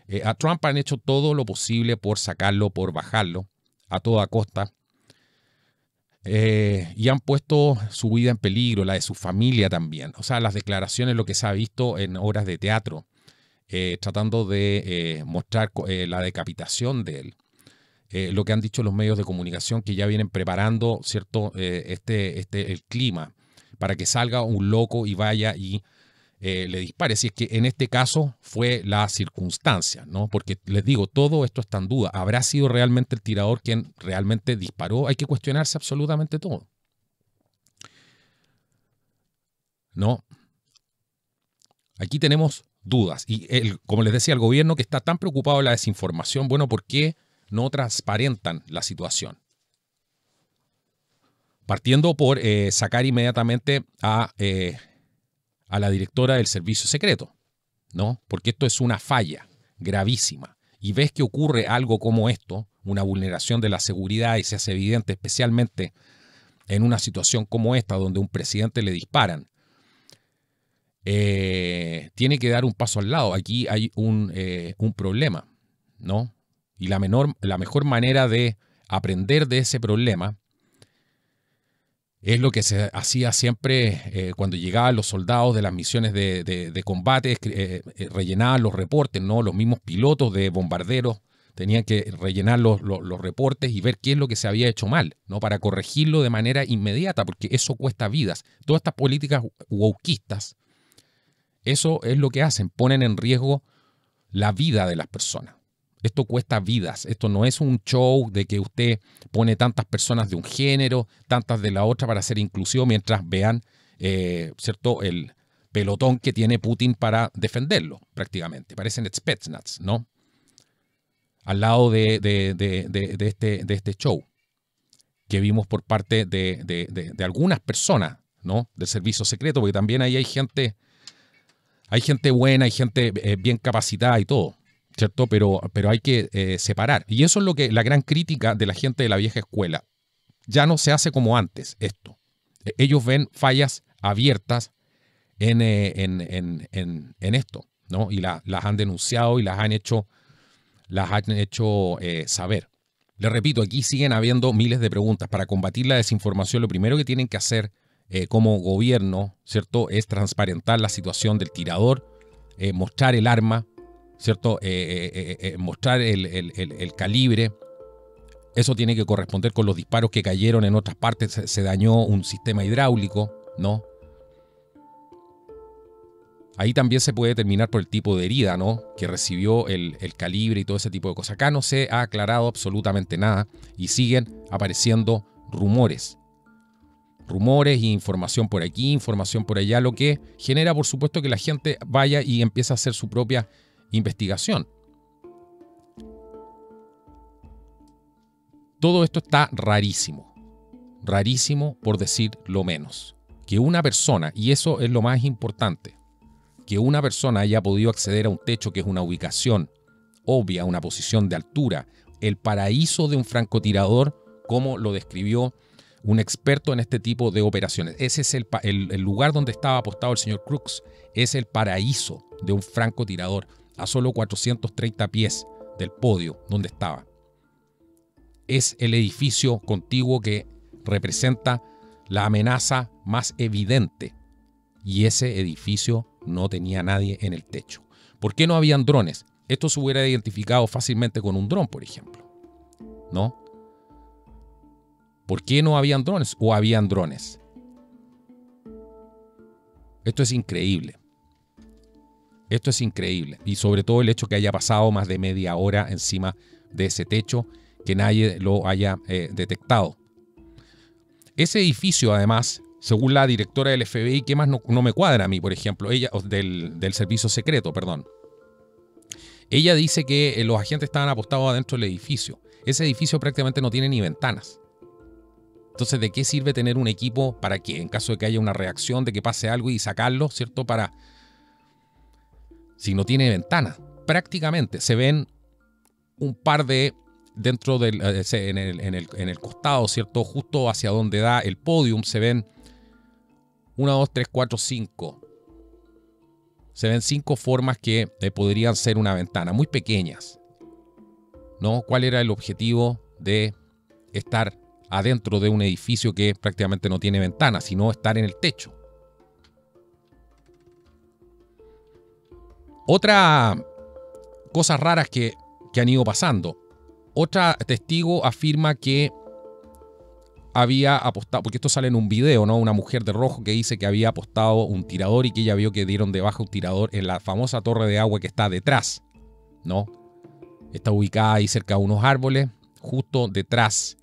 eh, a Trump han hecho todo lo posible por sacarlo, por bajarlo, a toda costa. Eh, y han puesto su vida en peligro, la de su familia también. O sea, las declaraciones, lo que se ha visto en obras de teatro, eh, tratando de mostrar la decapitación de él. lo que han dicho los medios de comunicación que ya vienen preparando, ¿cierto? este, este, el clima para que salga un loco y vaya y eh, le dispare, si es que en este caso fue la circunstancia, ¿no? Porque les digo, todo esto está en duda. ¿Habrá sido realmente el tirador quien realmente disparó? Hay que cuestionarse absolutamente todo. ¿No? Aquí tenemos dudas. Y como les decía, el gobierno que está tan preocupado de la desinformación, bueno, ¿por qué no transparentan la situación? Partiendo por eh, sacar inmediatamente a eh, a la directora del servicio secreto, ¿no? Porque esto es una falla gravísima. Y ves que ocurre algo como esto, una vulneración de la seguridad y se hace evidente especialmente en una situación como esta, donde un presidente le disparan, eh, tiene que dar un paso al lado. Aquí hay un, eh, un problema, ¿no? Y la, menor, la mejor manera de aprender de ese problema es lo que se hacía siempre eh, cuando llegaban los soldados de las misiones de, de, combate, eh, eh, rellenaban los reportes, ¿no? Los mismos pilotos de bombarderos tenían que rellenar los, reportes y ver qué es lo que se había hecho mal, ¿no? Para corregirlo de manera inmediata, porque eso cuesta vidas. Todas estas políticas wokistas, eso es lo que hacen, ponen en riesgo la vida de las personas. Esto cuesta vidas. Esto no es un show de que usted pone tantas personas de un género, tantas de la otra para ser inclusivo mientras vean, eh, ¿cierto?, el pelotón que tiene Putin para defenderlo, prácticamente. Parecen Spetsnaz, ¿no? Al lado de, de, este, de este show que vimos por parte de, algunas personas, ¿no? Del servicio secreto, porque también ahí hay gente, hay gente buena, hay gente eh, bien capacitada y todo. Pero, pero hay que eh, separar. Y eso es lo que la gran crítica de la gente de la vieja escuela. Ya no se hace como antes esto. E, ellos ven fallas abiertas en, eh, esto, ¿no? Y las han denunciado y las han hecho, las han hecho eh, saber. le repito, aquí siguen habiendo miles de preguntas. Para combatir la desinformación, lo primero que tienen que hacer como gobierno, ¿cierto? Es transparentar la situación del tirador, mostrar el arma, ¿cierto? Eh, eh, eh, mostrar el, calibre. Eso tiene que corresponder con los disparos que cayeron en otras partes. Se, dañó un sistema hidráulico, ¿no? Ahí también se puede determinar por el tipo de herida, ¿no? Que recibió el, calibre y todo ese tipo de cosas. Acá no se ha aclarado absolutamente nada y siguen apareciendo rumores. Rumores e información por aquí, información por allá, lo que genera, por supuesto, que la gente vaya y empiece a hacer su propia investigación. Todo esto está rarísimo, rarísimo por decir lo menos. Que una persona, y eso es lo más importante, que una persona haya podido acceder a un techo que es una ubicación obvia, una posición de altura, el paraíso de un francotirador, como lo describió un experto en este tipo de operaciones. Ese es el, lugar donde estaba apostado el señor Crooks, es el paraíso de un francotirador a solo 430 pies del podio donde estaba. Es el edificio contiguo que representa la amenaza más evidente y ese edificio no tenía nadie en el techo. ¿Por qué no habían drones? Esto se hubiera identificado fácilmente con un dron, por ejemplo. ¿No? ¿Por qué no habían drones o habían drones? Esto es increíble. Esto es increíble. Y sobre todo el hecho que haya pasado más de media hora encima de ese techo, que nadie lo haya eh, detectado. Ese edificio, además, según la directora del FBI, ¿qué más no, me cuadra a mí, por ejemplo? Ella, del, del servicio secreto, perdón. Ella dice que eh, los agentes estaban apostados adentro del edificio. Ese edificio prácticamente no tiene ni ventanas. Entonces, ¿de qué sirve tener un equipo para que, en caso de que haya una reacción, de que pase algo y sacarlo, ¿cierto? Para si no tiene ventana Prácticamente se ven un par de dentro del eh, en el, en el, costado, ¿cierto? Justo hacia donde da el podium se ven 1, dos, tres, cuatro, cinco, Se ven cinco formas que eh, podrían ser una ventana, muy pequeñas. ¿No? ¿Cuál era el objetivo de estar adentro de un edificio que prácticamente no tiene ventana, sino estar en el techo? Otra cosa raras que, que han ido pasando. Otra testigo afirma que había apostado, porque esto sale en un video, ¿no? Una mujer de rojo que dice que había apostado un tirador y que ella vio que dieron de baja un tirador en la famosa torre de agua que está detrás, ¿no? Está ubicada ahí cerca de unos árboles, justo detrás,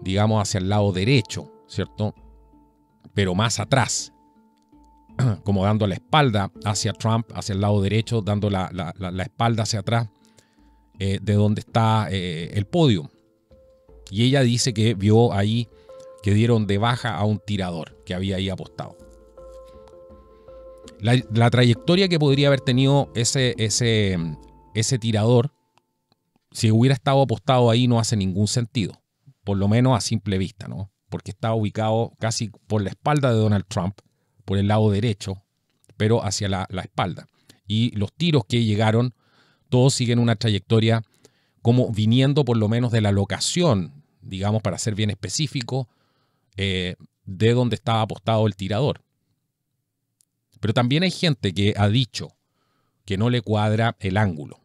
digamos hacia el lado derecho, ¿cierto? Pero más atrás. como dando la espalda hacia Trump, hacia el lado derecho, dando la, espalda hacia atrás eh, de donde está eh, el podio. Y ella dice que vio ahí que dieron de baja a un tirador que había ahí apostado. La, la, trayectoria que podría haber tenido ese, ese, ese tirador, si hubiera estado apostado ahí, no hace ningún sentido. Por lo menos a simple vista, ¿no? Porque está ubicado casi por la espalda de Donald Trump por el lado derecho, pero hacia la, espalda. Y los tiros que llegaron, todos siguen una trayectoria como viniendo por lo menos de la locación, digamos, para ser bien específico, eh, de donde estaba apostado el tirador. Pero también hay gente que ha dicho que no le cuadra el ángulo.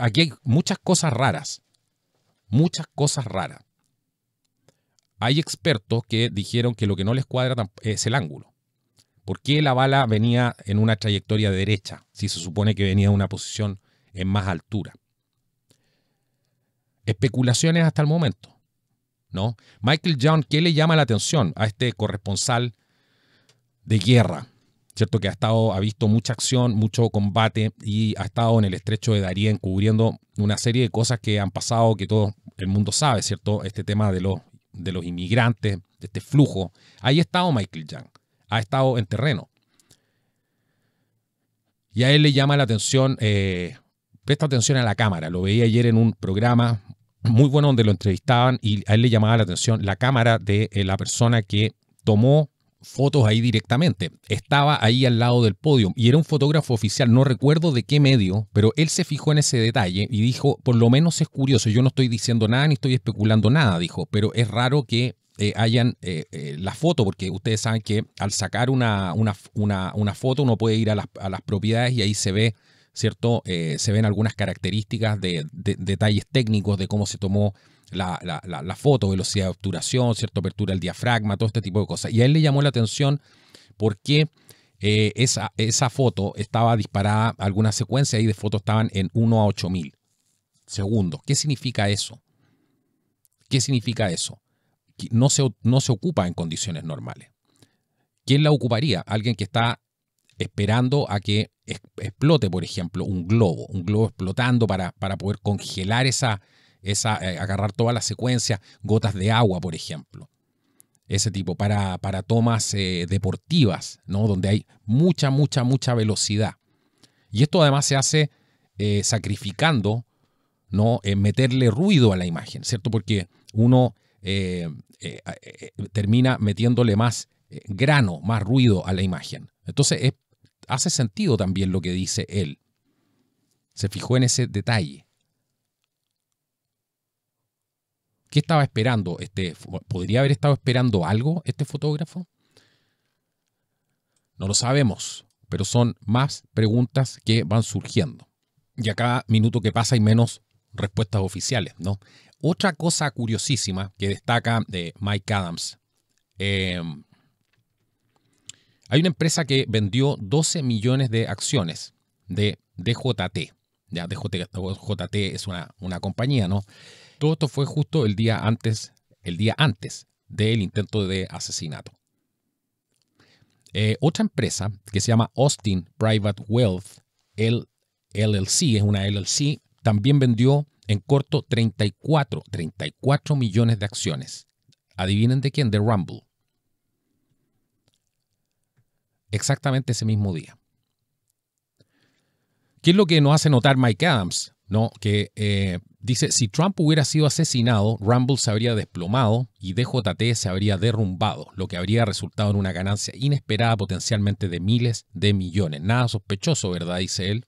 aquí hay muchas cosas raras, muchas cosas raras hay expertos que dijeron que lo que no les cuadra es el ángulo. ¿Por qué la bala venía en una trayectoria derecha si se supone que venía de una posición en más altura? Especulaciones hasta el momento. ¿no? Michael Young, ¿qué le llama la atención a este corresponsal de guerra? ¿Cierto? Que ha, estado, ha visto mucha acción, mucho combate y ha estado en el estrecho de Darien cubriendo una serie de cosas que han pasado que todo el mundo sabe, ¿cierto? Este tema de los de los inmigrantes, de este flujo. Ahí ha estado Michael Young, ha estado en terreno. Y a él le llama la atención, eh, presta atención a la cámara. Lo veía ayer en un programa muy bueno donde lo entrevistaban y a él le llamaba la atención la cámara de eh, la persona que tomó fotos ahí directamente. Estaba ahí al lado del podio y era un fotógrafo oficial, no recuerdo de qué medio, pero él se fijó en ese detalle y dijo, por lo menos es curioso, yo no estoy diciendo nada ni estoy especulando nada, dijo, pero es raro que eh, hayan eh, eh, la foto, porque ustedes saben que al sacar una, una, foto uno puede ir a las, propiedades y ahí se ve, ¿cierto? se ven algunas características de detalles técnicos de cómo se tomó la, foto, velocidad de obturación, cierta apertura del diafragma, todo este tipo de cosas. Y a él le llamó la atención porque eh, esa, esa foto estaba disparada, alguna secuencia ahí de fotos estaban en 1 a 8000 segundos. ¿Qué significa eso? ¿Qué significa eso? No se, no se ocupa en condiciones normales. ¿Quién la ocuparía? Alguien que está esperando a que explote, por ejemplo, un globo, un globo explotando para, para poder congelar esa, esa, eh, agarrar toda la secuencia, gotas de agua, por ejemplo. Ese tipo, para, para tomas eh, deportivas, ¿no? Donde hay mucha, mucha, mucha velocidad. Y esto además se hace eh, sacrificando, ¿no? meterle ruido a la imagen, ¿cierto? Porque uno termina metiéndole más grano, más ruido a la imagen. Entonces, hace sentido también lo que dice él. Se fijó en ese detalle. ¿Qué estaba esperando? Este, ¿Podría haber estado esperando algo este fotógrafo? No lo sabemos, pero son más preguntas que van surgiendo. Y a cada minuto que pasa hay menos respuestas oficiales, ¿no? Otra cosa curiosísima que destaca de Mike Adams. Em, hay una empresa que vendió 12 millones de acciones de DJT. Ya, DJT, DJT es una, una compañía, ¿no? Todo esto fue justo el día antes, el día antes del intento de asesinato. Eh, otra empresa que se llama Austin Private Wealth LLC, es una LLC, también vendió en corto 34, 34 millones de acciones. Adivinen de quién, de Rumble. Exactamente ese mismo día. ¿Qué es lo que nos hace notar Mike Adams? ¿No? Que eh, Dice, si Trump hubiera sido asesinado, Rumble se habría desplomado y DJT se habría derrumbado, lo que habría resultado en una ganancia inesperada potencialmente de miles de millones. Nada sospechoso, ¿verdad? Dice él.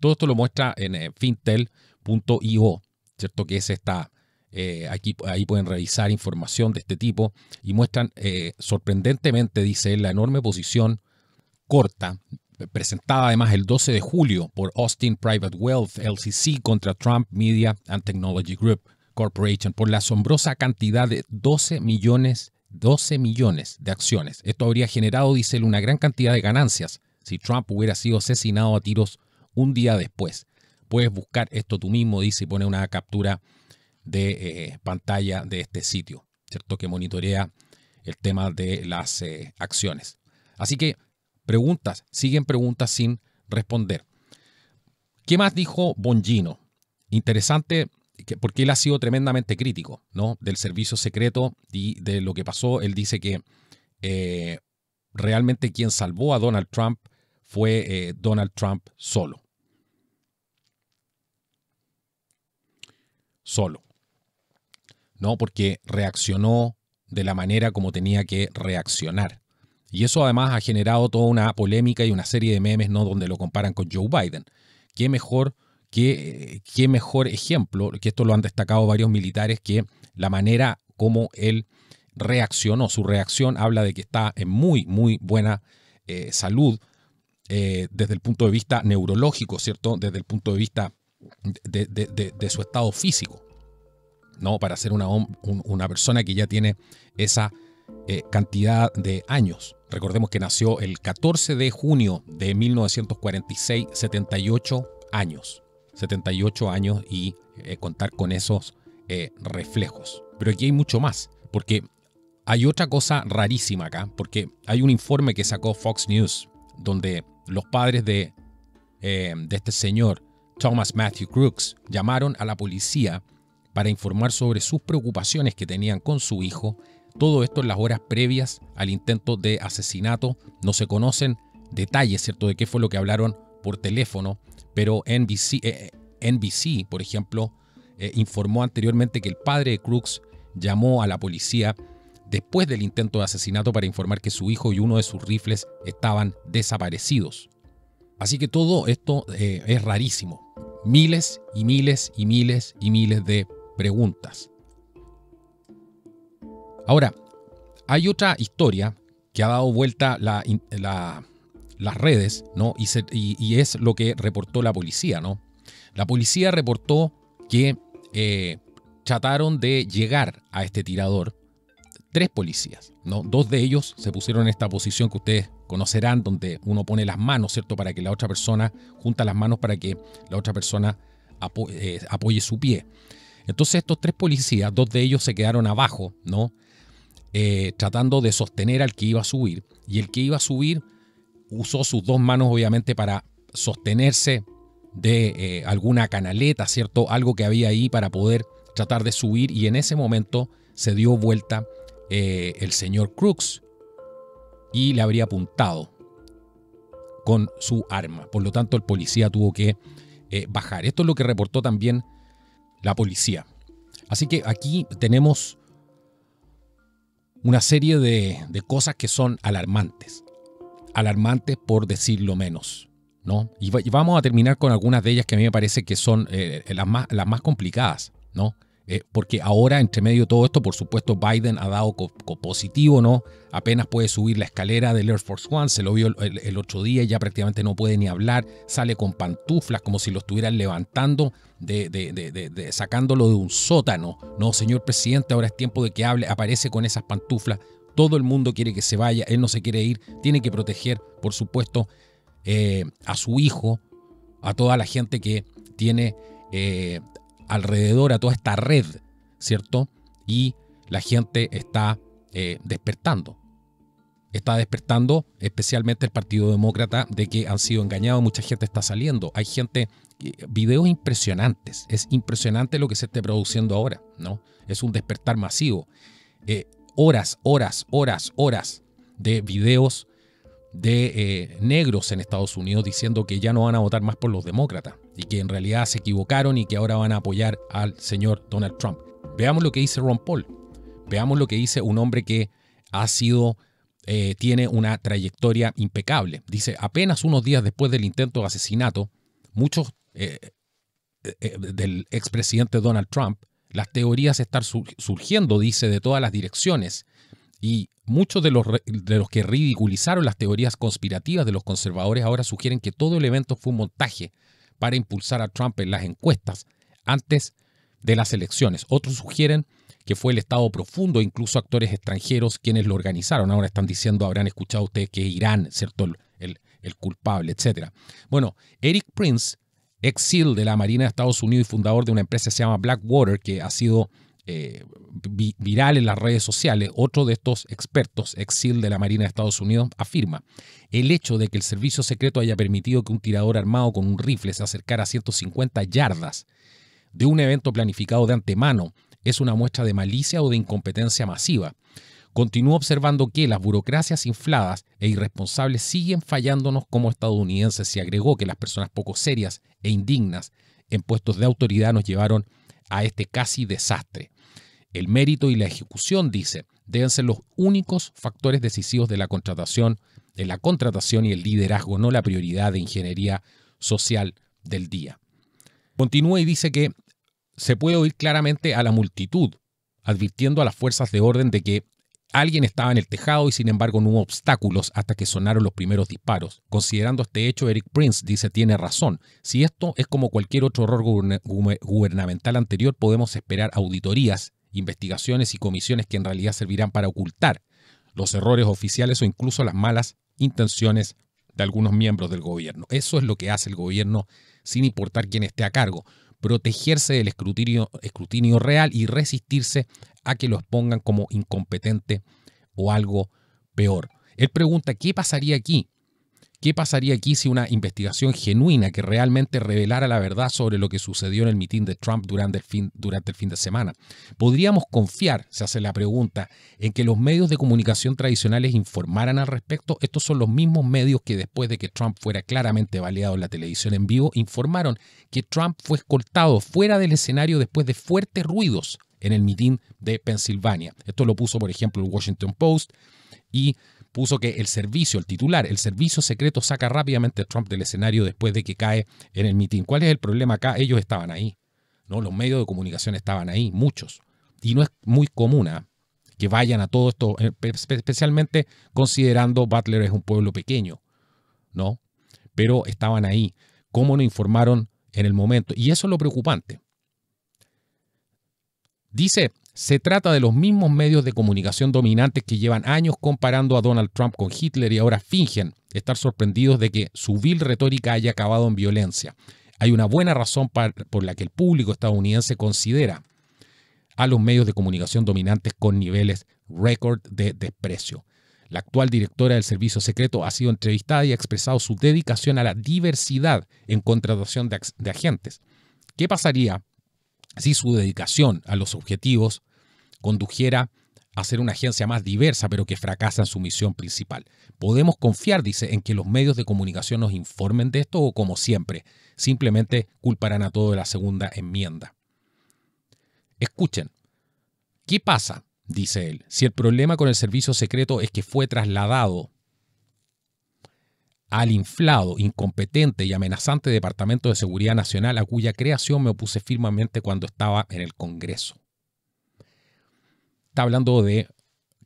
Todo esto lo muestra en eh, fintel.io, ¿cierto? Que es esta... Eh, aquí, ahí pueden revisar información de este tipo y muestran eh, sorprendentemente, dice él, la enorme posición corta presentada además el 12 de julio por Austin Private Wealth LCC contra Trump Media and Technology Group Corporation por la asombrosa cantidad de 12 millones, 12 millones de acciones. Esto habría generado, dice él, una gran cantidad de ganancias si Trump hubiera sido asesinado a tiros un día después. Puedes buscar esto tú mismo, dice, y pone una captura de eh, pantalla de este sitio, ¿cierto? Que monitorea el tema de las eh, acciones. Así que preguntas, siguen preguntas sin responder. ¿Qué más dijo Bongino? Interesante porque él ha sido tremendamente crítico ¿no? del servicio secreto y de lo que pasó. Él dice que eh, realmente quien salvó a Donald Trump fue eh, Donald Trump solo. Solo. No, porque reaccionó de la manera como tenía que reaccionar. Y eso además ha generado toda una polémica y una serie de memes ¿no? donde lo comparan con Joe Biden. ¿Qué mejor, qué mejor ejemplo, que esto lo han destacado varios militares, que la manera como él reaccionó, su reacción habla de que está en muy, muy buena eh, salud eh, desde el punto de vista neurológico, ¿cierto? Desde el punto de vista de, su estado físico, ¿no? Para ser una, una persona que ya tiene esa eh, cantidad de años. Recordemos que nació el 14 de junio de 1946, 78 años. 78 años y eh, contar con esos eh, reflejos. Pero aquí hay mucho más, porque hay otra cosa rarísima acá, porque hay un informe que sacó Fox News, donde los padres de, eh, de este señor, Thomas Matthew Crooks, llamaron a la policía para informar sobre sus preocupaciones que tenían con su hijo todo esto en las horas previas al intento de asesinato. No se conocen detalles, ¿cierto?, de qué fue lo que hablaron por teléfono, pero NBC, eh, eh, NBC por ejemplo, eh, informó anteriormente que el padre de Crooks llamó a la policía después del intento de asesinato para informar que su hijo y uno de sus rifles estaban desaparecidos. Así que todo esto es rarísimo. Miles y miles y miles y miles de preguntas. Ahora, hay otra historia que ha dado vuelta las redes, ¿no? Y, es lo que reportó la policía, ¿no? La policía reportó que eh, trataron de llegar a este tirador tres policías, ¿no? Dos de ellos se pusieron en esta posición que ustedes conocerán, donde uno pone las manos, ¿cierto? Para que la otra persona, junta las manos para que la otra persona eh, apoye su pie. Entonces estos tres policías, dos de ellos se quedaron abajo, ¿no? Eh, tratando de sostener al que iba a subir. Y el que iba a subir usó sus dos manos, obviamente, para sostenerse de eh, alguna canaleta, ¿cierto? Algo que había ahí para poder tratar de subir. Y en ese momento se dio vuelta eh, el señor Crooks y le habría apuntado con su arma. Por lo tanto, el policía tuvo que bajar. Esto es lo que reportó también la policía. Así que aquí tenemos una serie de, cosas que son alarmantes. Alarmantes por decirlo menos. ¿no? Y, vamos a terminar con algunas de ellas que a mí me parece que son eh, las, más, las más complicadas. ¿no? Eh, porque ahora, entre medio de todo esto, por supuesto, Biden ha dado positivo, ¿no? Apenas puede subir la escalera del Air Force One, se lo vio el, otro día, y ya prácticamente no puede ni hablar, sale con pantuflas como si lo estuvieran levantando, de, sacándolo de un sótano. No, señor presidente, ahora es tiempo de que hable, aparece con esas pantuflas, todo el mundo quiere que se vaya, él no se quiere ir, tiene que proteger, por supuesto, eh, a su hijo, a toda la gente que tiene eh, alrededor, a toda esta red, ¿cierto? Y la gente está eh, despertando. Está despertando especialmente el Partido Demócrata de que han sido engañados, mucha gente está saliendo. Hay gente, eh, videos impresionantes, es impresionante lo que se esté produciendo ahora, ¿no? Es un despertar masivo. Eh, horas, horas, horas, horas de videos de negros en Estados Unidos diciendo que ya no van a votar más por los demócratas y que en realidad se equivocaron y que ahora van a apoyar al señor Donald Trump. Veamos lo que dice Ron Paul. Veamos lo que dice un hombre que ha sido, eh, tiene una trayectoria impecable. Dice, apenas unos días después del intento de asesinato, muchos eh, eh, del expresidente Donald Trump, las teorías están surgiendo, dice, de todas las direcciones. Y muchos de de los que ridiculizaron las teorías conspirativas de los conservadores ahora sugieren que todo el evento fue un montaje para impulsar a Trump en las encuestas antes de las elecciones. Otros sugieren que fue el Estado profundo, incluso actores extranjeros quienes lo organizaron. Ahora están diciendo, habrán escuchado ustedes que Irán, ¿cierto? El, culpable, etc. Bueno, Eric Prince, ex SEAL de la Marina de Estados Unidos y fundador de una empresa que se llama Blackwater, que ha sido eh, viral en las redes sociales, otro de estos expertos, exil de la Marina de Estados Unidos, afirma, el hecho de que el servicio secreto haya permitido que un tirador armado con un rifle se acercara a 150 yardas de un evento planificado de antemano es una muestra de malicia o de incompetencia masiva. Continúo observando que las burocracias infladas e irresponsables siguen fallándonos como estadounidenses y agregó que las personas poco serias e indignas en puestos de autoridad nos llevaron a este casi desastre. El mérito y la ejecución, dice, deben ser los únicos factores decisivos de la contratación, de la contratación y el liderazgo, no la prioridad de ingeniería social del día. Continúa y dice que se puede oír claramente a la multitud, advirtiendo a las fuerzas de orden de que alguien estaba en el tejado y sin embargo no hubo obstáculos hasta que sonaron los primeros disparos. Considerando este hecho, Eric Prince dice tiene razón. Si esto es como cualquier otro error gubernamental anterior, podemos esperar auditorías investigaciones y comisiones que en realidad servirán para ocultar los errores oficiales o incluso las malas intenciones de algunos miembros del gobierno. Eso es lo que hace el gobierno sin importar quién esté a cargo, protegerse del escrutinio, escrutinio real y resistirse a que lo pongan como incompetente o algo peor. Él pregunta, ¿qué pasaría aquí ¿Qué pasaría aquí si una investigación genuina que realmente revelara la verdad sobre lo que sucedió en el mitin de Trump durante el, fin, durante el fin de semana? ¿Podríamos confiar, se hace la pregunta, en que los medios de comunicación tradicionales informaran al respecto? Estos son los mismos medios que después de que Trump fuera claramente baleado en la televisión en vivo, informaron que Trump fue escoltado fuera del escenario después de fuertes ruidos en el mitin de Pensilvania. Esto lo puso, por ejemplo, el Washington Post y puso que el servicio, el titular, el servicio secreto saca rápidamente a Trump del escenario después de que cae en el mitin. ¿Cuál es el problema acá? Ellos estaban ahí, ¿no? Los medios de comunicación estaban ahí, muchos. Y no es muy común ¿ah? que vayan a todo esto, eh, especialmente considerando Butler es un pueblo pequeño, ¿no? Pero estaban ahí. ¿Cómo no informaron en el momento? Y eso es lo preocupante. Dice se trata de los mismos medios de comunicación dominantes que llevan años comparando a Donald Trump con Hitler y ahora fingen estar sorprendidos de que su vil retórica haya acabado en violencia. Hay una buena razón por la que el público estadounidense considera a los medios de comunicación dominantes con niveles récord de desprecio. La actual directora del Servicio Secreto ha sido entrevistada y ha expresado su dedicación a la diversidad en contratación de, agentes. ¿Qué pasaría si su dedicación a los objetivos condujera a ser una agencia más diversa, pero que fracasa en su misión principal. ¿Podemos confiar, dice, en que los medios de comunicación nos informen de esto o, como siempre, simplemente culparán a todo de la segunda enmienda? Escuchen, ¿qué pasa, dice él, si el problema con el servicio secreto es que fue trasladado al inflado, incompetente y amenazante Departamento de Seguridad Nacional a cuya creación me opuse firmemente cuando estaba en el Congreso? Está hablando de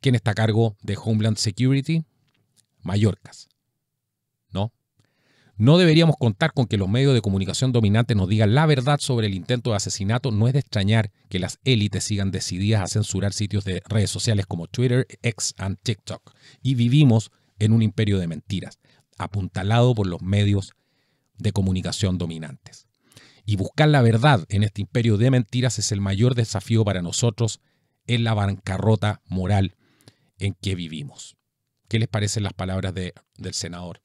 quién está a cargo de Homeland Security, Mallorcas. ¿No? No deberíamos contar con que los medios de comunicación dominantes nos digan la verdad sobre el intento de asesinato. No es de extrañar que las élites sigan decididas a censurar sitios de redes sociales como Twitter, X y TikTok. Y vivimos en un imperio de mentiras, apuntalado por los medios de comunicación dominantes. Y buscar la verdad en este imperio de mentiras es el mayor desafío para nosotros es la bancarrota moral en que vivimos. ¿Qué les parecen las palabras del senador?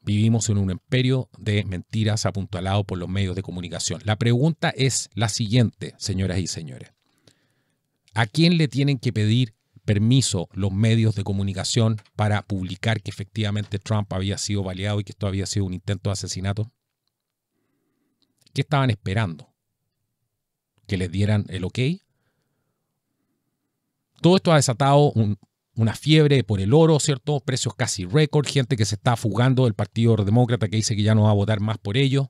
Vivimos en un imperio de mentiras apuntalado por los medios de comunicación. La pregunta es la siguiente, señoras y señores. ¿A quién le tienen que pedir permiso los medios de comunicación para publicar que efectivamente Trump había sido baleado y que esto había sido un intento de asesinato? ¿Qué estaban esperando? que les dieran el ok. Todo esto ha desatado una fiebre por el oro, ¿cierto? Precios casi récord, gente que se está fugando del Partido Demócrata que dice que ya no va a votar más por ellos.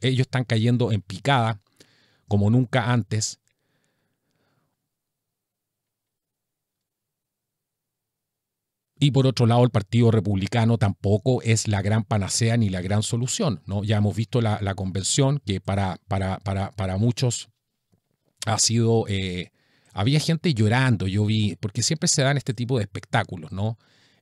ellos están cayendo en picada como nunca antes. Y por otro lado, el Partido Republicano tampoco es la gran panacea ni la gran solución. ¿no? Ya hemos visto la, convención que para, para, para, para muchos ha sido... Eh, había gente llorando, yo vi, porque siempre se dan este tipo de espectáculos, ¿no?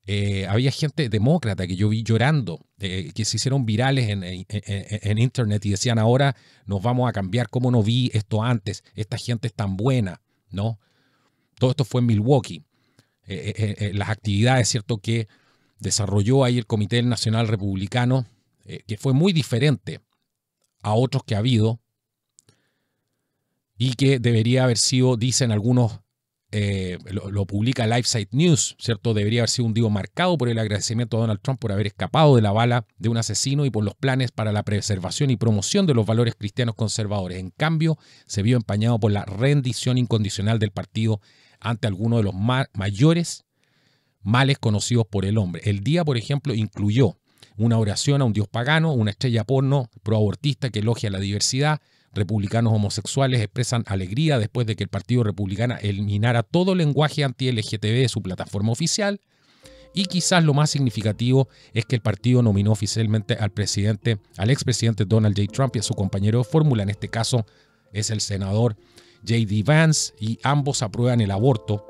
Eh, había gente demócrata que yo vi llorando, eh, que se hicieron virales en, internet y decían ahora nos vamos a cambiar, ¿cómo no vi esto antes? Esta gente es tan buena, ¿no? Todo esto fue en Milwaukee. las actividades, ¿cierto? Que desarrolló ahí el Comité Nacional Republicano, que fue muy diferente a otros que ha habido, y que debería haber sido, dicen algunos, eh, lo, publica Lifesite News, ¿cierto? Debería haber sido un día marcado por el agradecimiento a Donald Trump por haber escapado de la bala de un asesino y por los planes para la preservación y promoción de los valores cristianos conservadores. En cambio, se vio empañado por la rendición incondicional del partido ante algunos de los mayores males conocidos por el hombre. El día, por ejemplo, incluyó una oración a un dios pagano, una estrella porno proabortista que elogia la diversidad, republicanos homosexuales expresan alegría después de que el Partido Republicano eliminara todo lenguaje anti-LGTB de su plataforma oficial. Y quizás lo más significativo es que el partido nominó oficialmente al presidente, al expresidente Donald J. Trump y a su compañero de fórmula, en este caso es el senador J.D. Vance, y ambos aprueban el aborto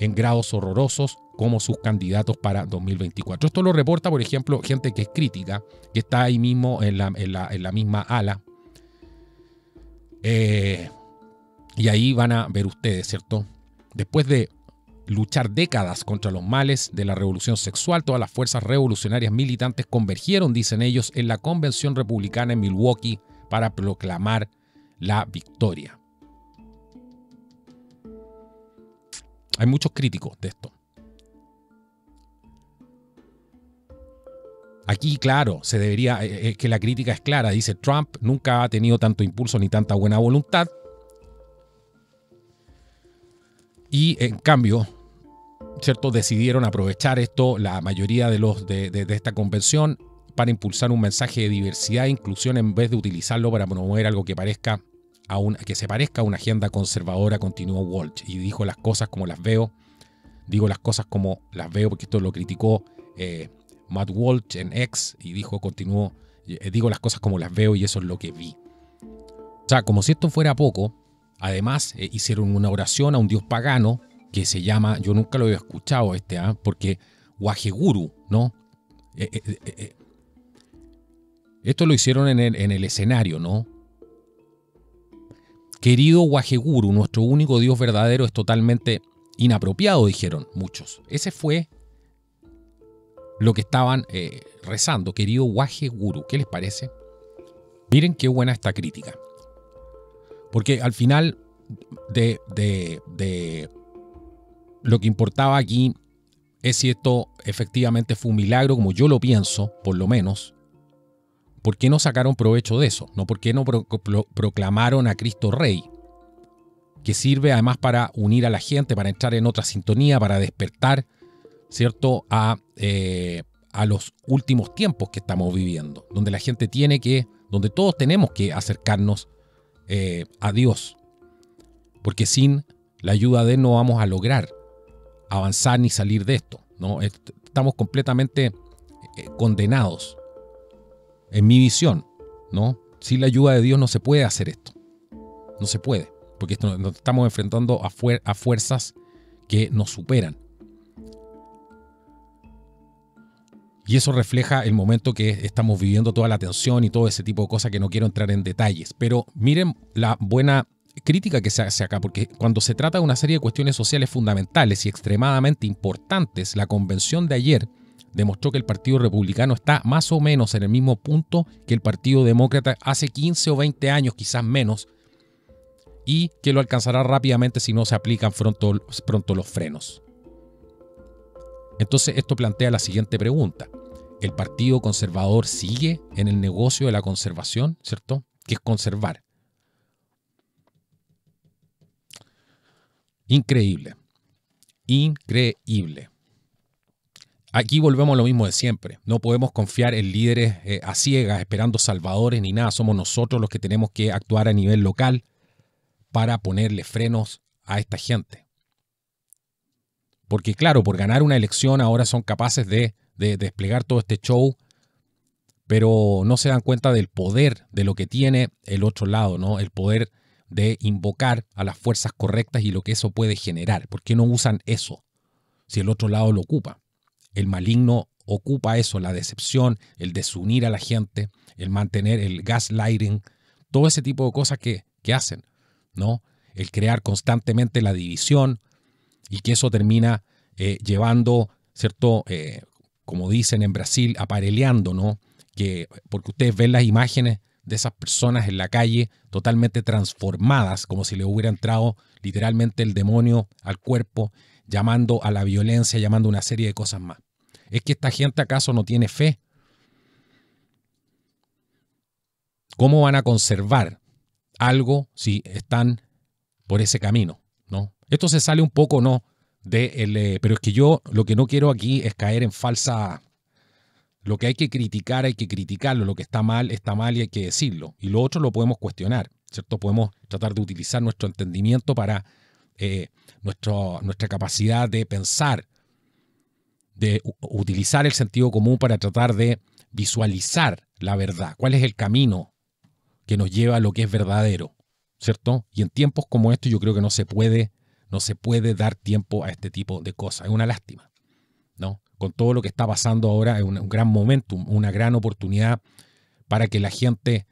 en grados horrorosos como sus candidatos para 2024. Esto lo reporta, por ejemplo, gente que es crítica, que está ahí mismo en la, en la, en la misma ala eh, y ahí van a ver ustedes, ¿cierto? Después de luchar décadas contra los males de la revolución sexual, todas las fuerzas revolucionarias militantes convergieron, dicen ellos, en la Convención Republicana en Milwaukee para proclamar la victoria. Hay muchos críticos de esto. Aquí, claro, se debería, eh, eh, que la crítica es clara, dice Trump nunca ha tenido tanto impulso ni tanta buena voluntad. Y en cambio, ¿cierto? Decidieron aprovechar esto, la mayoría de los de, esta convención, para impulsar un mensaje de diversidad e inclusión en vez de utilizarlo para promover algo que parezca a una, que se parezca a una agenda conservadora, continuó Walsh. Y dijo las cosas como las veo. Digo las cosas como las veo, porque esto lo criticó. Eh, Matt Walsh en X y dijo, continuó, eh, digo las cosas como las veo y eso es lo que vi. O sea, como si esto fuera poco, además eh, hicieron una oración a un dios pagano que se llama, yo nunca lo había escuchado este, ¿ah? porque Wajeguru, ¿no? Eh, esto lo hicieron en el, en el escenario, ¿no? Querido Wajeguru, nuestro único Dios verdadero es totalmente inapropiado, dijeron muchos. Ese fue lo que estaban eh, rezando, querido Waje Guru. ¿Qué les parece? Miren qué buena esta crítica. Porque al final de, lo que importaba aquí es si esto efectivamente fue un milagro, como yo lo pienso, por lo menos. ¿Por qué no sacaron provecho de eso? ¿No? ¿Por qué no proclamaron a Cristo Rey? Que sirve además para unir a la gente, para entrar en otra sintonía, para despertar ¿cierto? Eh, a, los últimos tiempos que estamos viviendo, donde la gente tiene que, donde todos tenemos que acercarnos eh, a Dios, porque sin la ayuda de Él no vamos a lograr avanzar ni salir de esto, ¿no? Estamos completamente eh, condenados, en mi visión, ¿no? Sin la ayuda de Dios no se puede hacer esto, no se puede, porque nos estamos enfrentando a, a fuerzas que nos superan. Y eso refleja el momento que estamos viviendo, toda la tensión y todo ese tipo de cosas que no quiero entrar en detalles. Pero miren la buena crítica que se hace acá, porque cuando se trata de una serie de cuestiones sociales fundamentales y extremadamente importantes, la convención de ayer demostró que el Partido Republicano está más o menos en el mismo punto que el Partido Demócrata hace 15 o 20 años, quizás menos, y que lo alcanzará rápidamente si no se aplican pronto, pronto los frenos. Entonces esto plantea la siguiente pregunta el Partido Conservador sigue en el negocio de la conservación, ¿cierto? Que es conservar. Increíble. Increíble. Aquí volvemos a lo mismo de siempre. No podemos confiar en líderes eh, a ciegas, esperando salvadores ni nada. Somos nosotros los que tenemos que actuar a nivel local para ponerle frenos a esta gente. Porque claro, por ganar una elección ahora son capaces de de, desplegar todo este show, pero no se dan cuenta del poder de lo que tiene el otro lado, ¿no? El poder de invocar a las fuerzas correctas y lo que eso puede generar. ¿Por qué no usan eso si el otro lado lo ocupa? El maligno ocupa eso, la decepción, el desunir a la gente, el mantener el gaslighting, todo ese tipo de cosas que, hacen, ¿no? El crear constantemente la división y que eso termina eh, llevando, ¿cierto? Eh, como dicen en Brasil, apareleando, ¿no? Que, porque ustedes ven las imágenes de esas personas en la calle totalmente transformadas, como si le hubiera entrado literalmente el demonio al cuerpo, llamando a la violencia, llamando una serie de cosas más. ¿Es que esta gente acaso no tiene fe? ¿Cómo van a conservar algo si están por ese camino? ¿no? Esto se sale un poco, ¿no? Eh, pero es que yo lo que no quiero aquí es caer en falsa... Lo que hay que criticar, hay que criticarlo. Lo que está mal, está mal y hay que decirlo. Y lo otro lo podemos cuestionar, ¿cierto? Podemos tratar de utilizar nuestro entendimiento para eh, nuestra capacidad de pensar, de utilizar el sentido común para tratar de visualizar la verdad. ¿Cuál es el camino que nos lleva a lo que es verdadero? ¿Cierto? Y en tiempos como estos yo creo que no se puede no se puede dar tiempo a este tipo de cosas. Es una lástima, ¿no? Con todo lo que está pasando ahora, es un, gran momento, una gran oportunidad para que la gente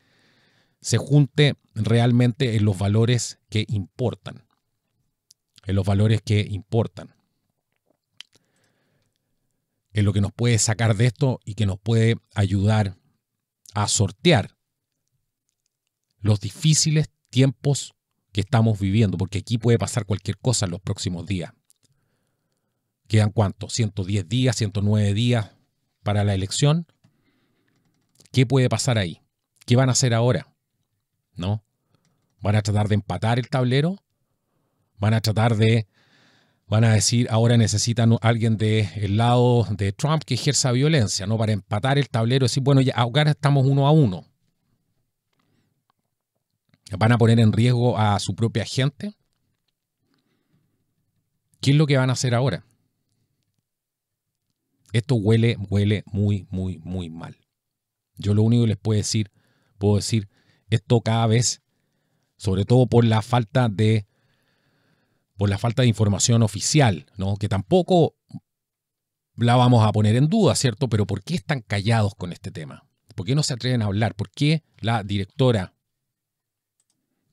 se junte realmente en los valores que importan. En los valores que importan. En lo que nos puede sacar de esto y que nos puede ayudar a sortear los difíciles tiempos que estamos viviendo, porque aquí puede pasar cualquier cosa en los próximos días. ¿Quedan cuánto? 110 días, 109 días para la elección. ¿Qué puede pasar ahí? ¿Qué van a hacer ahora? ¿No? ¿Van a tratar de empatar el tablero? ¿Van a tratar de van a decir ahora necesitan alguien del el lado de Trump que ejerza violencia, ¿no? Para empatar el tablero, decir, bueno, ya ahora estamos uno a uno van a poner en riesgo a su propia gente? ¿Qué es lo que van a hacer ahora? Esto huele, huele muy, muy, muy mal. Yo lo único que les puedo decir, puedo decir, esto cada vez, sobre todo por la falta de, por la falta de información oficial, ¿no? Que tampoco la vamos a poner en duda, ¿cierto? Pero ¿por qué están callados con este tema? ¿Por qué no se atreven a hablar? ¿Por qué la directora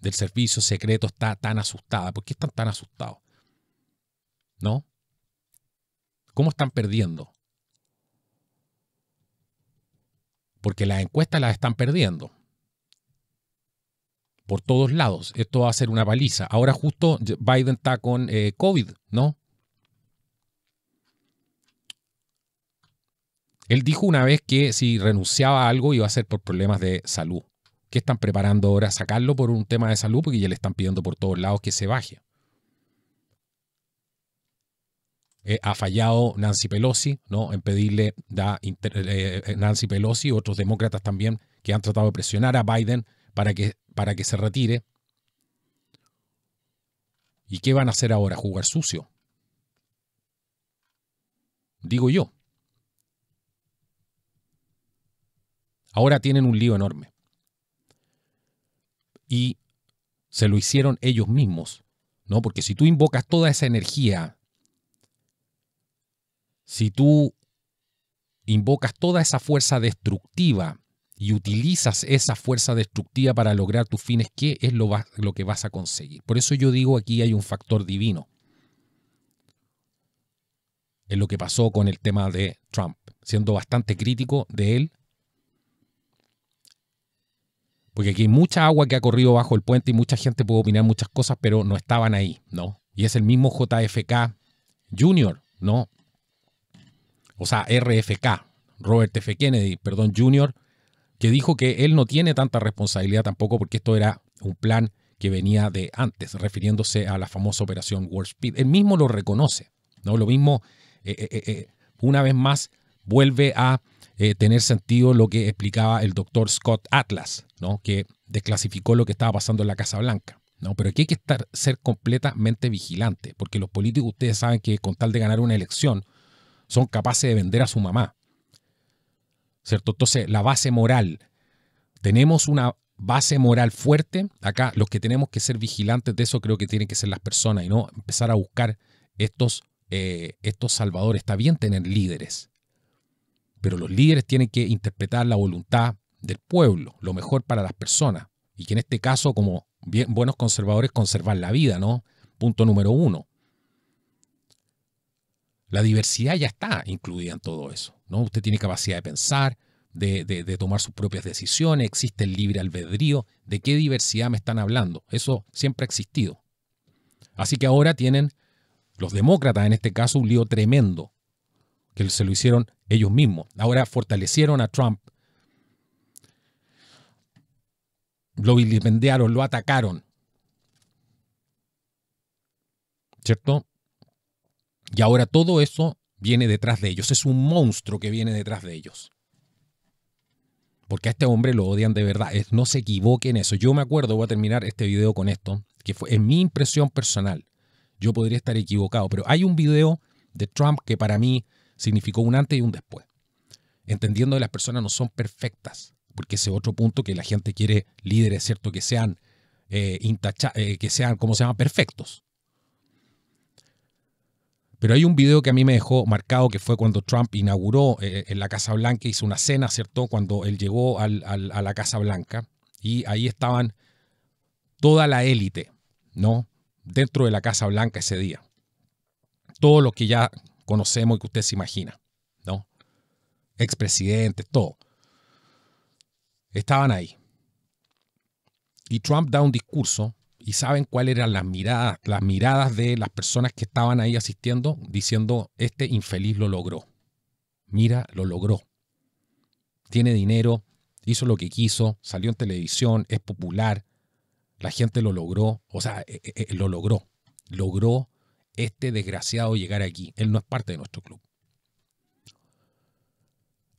del servicio secreto está tan asustada? ¿Por qué están tan asustados? ¿No? ¿Cómo están perdiendo? Porque las encuestas las están perdiendo. Por todos lados. Esto va a ser una paliza. Ahora justo Biden está con eh, COVID, ¿no? Él dijo una vez que si renunciaba a algo iba a ser por problemas de salud. ¿Qué están preparando ahora sacarlo por un tema de salud, porque ya le están pidiendo por todos lados que se baje. Eh, ha fallado Nancy Pelosi, ¿no? En pedirle a eh, eh, Nancy Pelosi, y otros demócratas también, que han tratado de presionar a Biden para que, para que se retire. ¿Y qué van a hacer ahora? ¿Jugar sucio? Digo yo. Ahora tienen un lío enorme y se lo hicieron ellos mismos, ¿no? Porque si tú invocas toda esa energía, si tú invocas toda esa fuerza destructiva y utilizas esa fuerza destructiva para lograr tus fines, ¿qué es lo, que vas a conseguir? Por eso yo digo aquí hay un factor divino Es lo que pasó con el tema de Trump, siendo bastante crítico de él porque aquí hay mucha agua que ha corrido bajo el puente y mucha gente puede opinar muchas cosas, pero no estaban ahí, ¿no? Y es el mismo JFK Jr., ¿no? O sea, RFK, Robert F. Kennedy, perdón, Jr., que dijo que él no tiene tanta responsabilidad tampoco porque esto era un plan que venía de antes, refiriéndose a la famosa operación World Speed. Él mismo lo reconoce, ¿no? Lo mismo, eh, eh, eh, una vez más, vuelve a tener sentido lo que explicaba el doctor Scott Atlas, que desclasificó lo que estaba pasando en la Casa Blanca. ¿no? Pero aquí hay que estar, ser completamente vigilante, porque los políticos, ustedes saben que con tal de ganar una elección, son capaces de vender a su mamá. ¿Cierto? Entonces, la base moral. Tenemos una base moral fuerte. Acá los que tenemos que ser vigilantes de eso creo que tienen que ser las personas y no empezar a buscar estos, eh, estos salvadores. Está bien tener líderes, pero los líderes tienen que interpretar la voluntad del pueblo, lo mejor para las personas. Y que en este caso, como buenos conservadores, conservar la vida, ¿no? Punto número uno. La diversidad ya está incluida en todo eso, ¿no? Usted tiene capacidad de pensar, de, de, tomar sus propias decisiones, existe el libre albedrío. ¿De qué diversidad me están hablando? Eso siempre ha existido. Así que ahora tienen los demócratas, en este caso, un lío tremendo, que se lo hicieron ellos mismos. Ahora fortalecieron a Trump lo vilipendiaron, lo atacaron. ¿Cierto? Y ahora todo eso viene detrás de ellos. Es un monstruo que viene detrás de ellos. Porque a este hombre lo odian de verdad. No se equivoquen eso. Yo me acuerdo, voy a terminar este video con esto, que fue en mi impresión personal. Yo podría estar equivocado, pero hay un video de Trump que para mí significó un antes y un después. Entendiendo que las personas no son perfectas porque ese otro punto que la gente quiere líderes, ¿cierto? Que sean, eh, eh, que sean, ¿cómo se llama? Perfectos. Pero hay un video que a mí me dejó marcado que fue cuando Trump inauguró eh, en la Casa Blanca, hizo una cena, ¿cierto? Cuando él llegó a la Casa Blanca y ahí estaban toda la élite, ¿no? Dentro de la Casa Blanca ese día. Todos los que ya conocemos y que usted se imagina, ¿no? Expresidentes, todo estaban ahí. Y Trump da un discurso y saben cuáles eran las miradas, las miradas de las personas que estaban ahí asistiendo, diciendo, este infeliz lo logró. Mira, lo logró. Tiene dinero, hizo lo que quiso, salió en televisión, es popular, la gente lo logró, o sea, eh, eh, eh, lo logró. Logró este desgraciado llegar aquí. Él no es parte de nuestro club.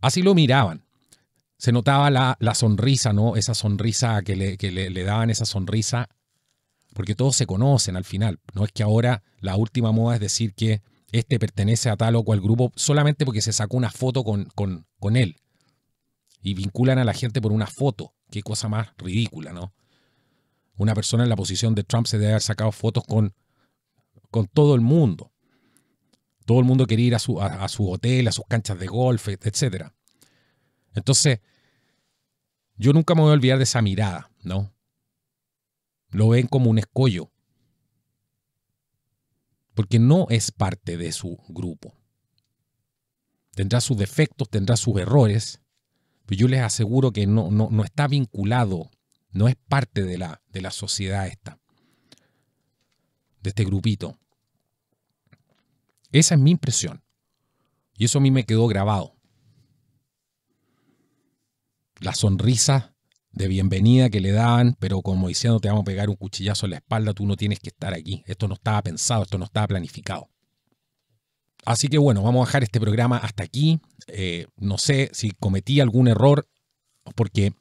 Así lo miraban se notaba la, sonrisa, ¿no? Esa sonrisa que, le, daban, esa sonrisa, porque todos se conocen al final. No es que ahora la última moda es decir que este pertenece a tal o cual grupo solamente porque se sacó una foto con, con, con él. Y vinculan a la gente por una foto. Qué cosa más ridícula, ¿no? Una persona en la posición de Trump se debe haber sacado fotos con, con todo el mundo. Todo el mundo quería ir a su, a su hotel, a sus canchas de golf, etcétera entonces, yo nunca me voy a olvidar de esa mirada, ¿no? Lo ven como un escollo, porque no es parte de su grupo. Tendrá sus defectos, tendrá sus errores, pero yo les aseguro que no, no, está vinculado, no es parte de la, de la sociedad esta, de este grupito. Esa es mi impresión. Y eso a mí me quedó grabado la sonrisa de bienvenida que le daban, pero como diciendo te vamos a pegar un cuchillazo en la espalda, tú no tienes que estar aquí. Esto no estaba pensado, esto no estaba planificado. Así que bueno, vamos a dejar este programa hasta aquí. Eh, no sé si cometí algún error, porque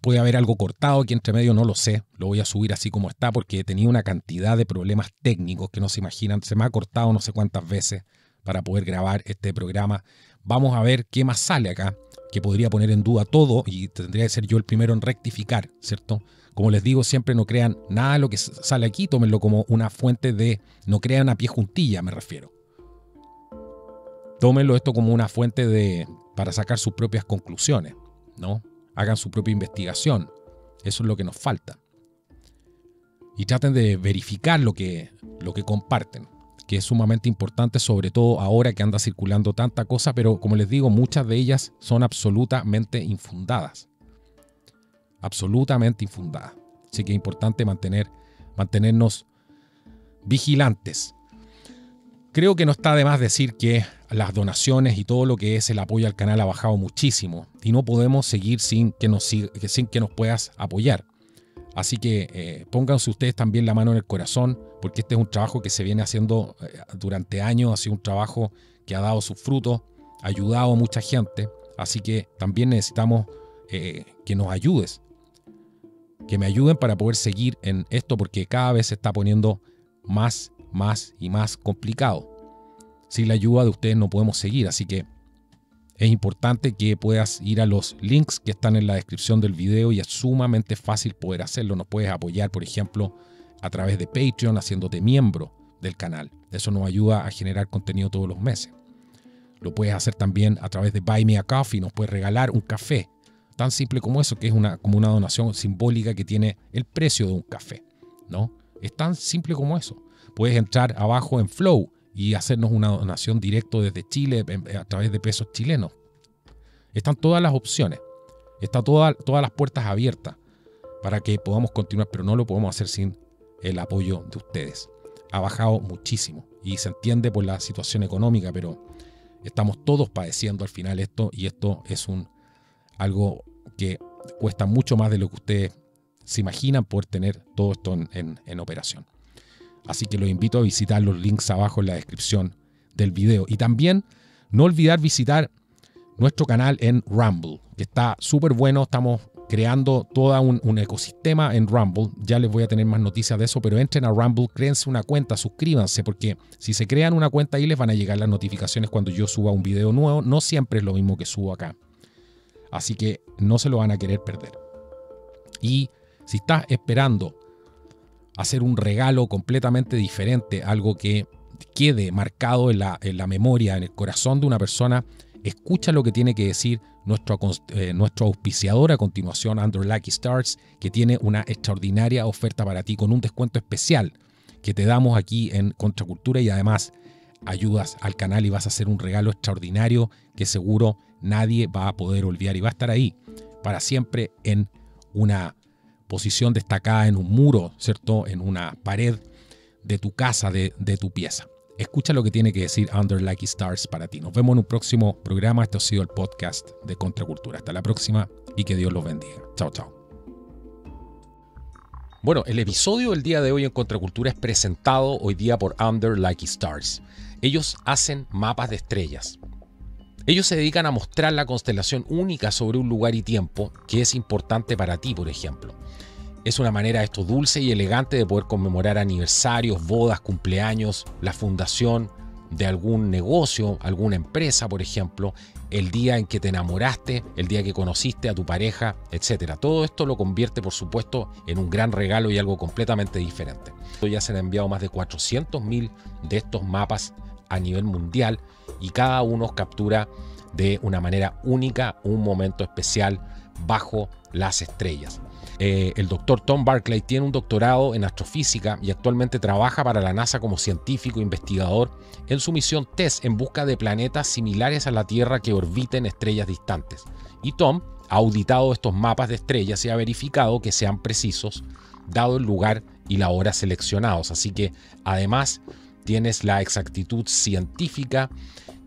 puede haber algo cortado aquí entre medio, no lo sé. Lo voy a subir así como está, porque he tenido una cantidad de problemas técnicos que no se imaginan. Se me ha cortado no sé cuántas veces para poder grabar este programa. Vamos a ver qué más sale acá que podría poner en duda todo y tendría que ser yo el primero en rectificar, ¿cierto? Como les digo, siempre no crean nada de lo que sale aquí, tómenlo como una fuente de, no crean a pie juntilla, me refiero. Tómenlo esto como una fuente de, para sacar sus propias conclusiones, ¿no? Hagan su propia investigación. Eso es lo que nos falta. Y traten de verificar lo que, lo que comparten que es sumamente importante, sobre todo ahora que anda circulando tanta cosa, pero como les digo, muchas de ellas son absolutamente infundadas. Absolutamente infundadas. Así que es importante mantener, mantenernos vigilantes. Creo que no está de más decir que las donaciones y todo lo que es el apoyo al canal ha bajado muchísimo y no podemos seguir sin que nos, sin que nos puedas apoyar. Así que eh, pónganse ustedes también la mano en el corazón, porque este es un trabajo que se viene haciendo eh, durante años, ha sido un trabajo que ha dado sus frutos, ha ayudado a mucha gente, así que también necesitamos eh, que nos ayudes, que me ayuden para poder seguir en esto, porque cada vez se está poniendo más, más y más complicado. Sin la ayuda de ustedes no podemos seguir, así que es importante que puedas ir a los links que están en la descripción del video y es sumamente fácil poder hacerlo. Nos puedes apoyar, por ejemplo, a través de Patreon haciéndote miembro del canal. Eso nos ayuda a generar contenido todos los meses. Lo puedes hacer también a través de Buy Me a Coffee, nos puedes regalar un café. Tan simple como eso, que es una, como una donación simbólica que tiene el precio de un café. ¿no? Es tan simple como eso. Puedes entrar abajo en Flow y hacernos una donación directo desde Chile em, em, a través de pesos chilenos. Están todas las opciones, están todas las puertas abiertas para que podamos continuar, pero no lo podemos hacer sin el apoyo de ustedes. Ha bajado muchísimo y se entiende por la situación económica, pero estamos todos padeciendo al final esto y esto es un algo que cuesta mucho más de lo que ustedes se imaginan poder tener todo esto en operación. Así que los invito a visitar los links abajo en la descripción del video. Y también no olvidar visitar nuestro canal en Rumble, que está súper bueno. Estamos creando todo un, ecosistema en Rumble. Ya les voy a tener más noticias de eso, pero entren a Rumble, créense una cuenta, suscríbanse, porque si se crean una cuenta ahí les van a llegar las notificaciones cuando yo suba un video nuevo. No siempre es lo mismo que subo acá. Así que no se lo van a querer perder. Y si estás esperando hacer un regalo completamente diferente, algo que quede marcado en la, memoria, en el corazón de una persona, escucha lo que tiene que decir nuestro, eh, auspiciador a continuación, Andrew Lucky Stars, que tiene una extraordinaria oferta para ti con un descuento especial que te damos aquí en Contracultura y además ayudas al canal y vas a hacer un regalo extraordinario que seguro nadie va a poder olvidar y va a estar ahí para siempre en una posición destacada en un muro, ¿cierto? En una pared de tu casa, de, tu pieza. Escucha lo que tiene que decir Under Lucky Stars para ti. Nos vemos en un próximo programa. Este ha sido el podcast de Contracultura. Hasta la próxima y que Dios los bendiga. Chao, chao. Bueno, el episodio del día de hoy en Contracultura es presentado hoy día por Under Lucky Stars. Ellos hacen mapas de estrellas. Ellos se dedican a mostrar la constelación única sobre un lugar y tiempo que es importante para ti, por ejemplo. Es una manera esto dulce y elegante de poder conmemorar aniversarios, bodas, cumpleaños, la fundación de algún negocio, alguna empresa, por ejemplo, el día en que te enamoraste, el día que conociste a tu pareja, etc. Todo esto lo convierte, por supuesto, en un gran regalo y algo completamente diferente. Ya se han enviado más de 400.000 de estos mapas a nivel mundial y cada uno captura de una manera única un momento especial bajo las estrellas. Eh, el doctor Tom Barclay tiene un doctorado en astrofísica y actualmente trabaja para la NASA como científico investigador en su misión TESS en busca de planetas similares a la Tierra que orbiten estrellas distantes. Y Tom ha auditado estos mapas de estrellas y ha verificado que sean precisos, dado el lugar y la hora seleccionados. Así que además tienes la exactitud científica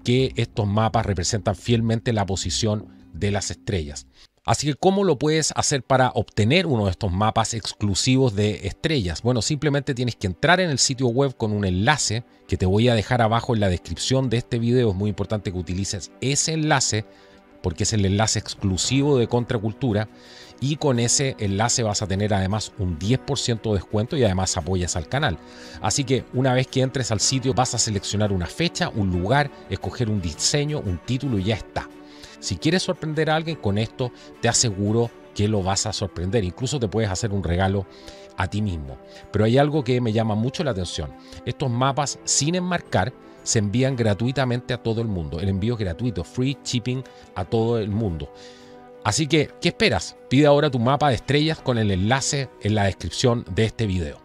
que estos mapas representan fielmente la posición de las estrellas. Así que, ¿cómo lo puedes hacer para obtener uno de estos mapas exclusivos de estrellas? Bueno, simplemente tienes que entrar en el sitio web con un enlace que te voy a dejar abajo en la descripción de este video. Es muy importante que utilices ese enlace porque es el enlace exclusivo de Contracultura y con ese enlace vas a tener además un 10% de descuento y además apoyas al canal. Así que una vez que entres al sitio vas a seleccionar una fecha, un lugar, escoger un diseño, un título y ya está. Si quieres sorprender a alguien con esto, te aseguro que lo vas a sorprender. Incluso te puedes hacer un regalo a ti mismo. Pero hay algo que me llama mucho la atención. Estos mapas sin enmarcar se envían gratuitamente a todo el mundo. El envío es gratuito, free shipping a todo el mundo. Así que, ¿qué esperas? Pide ahora tu mapa de estrellas con el enlace en la descripción de este video.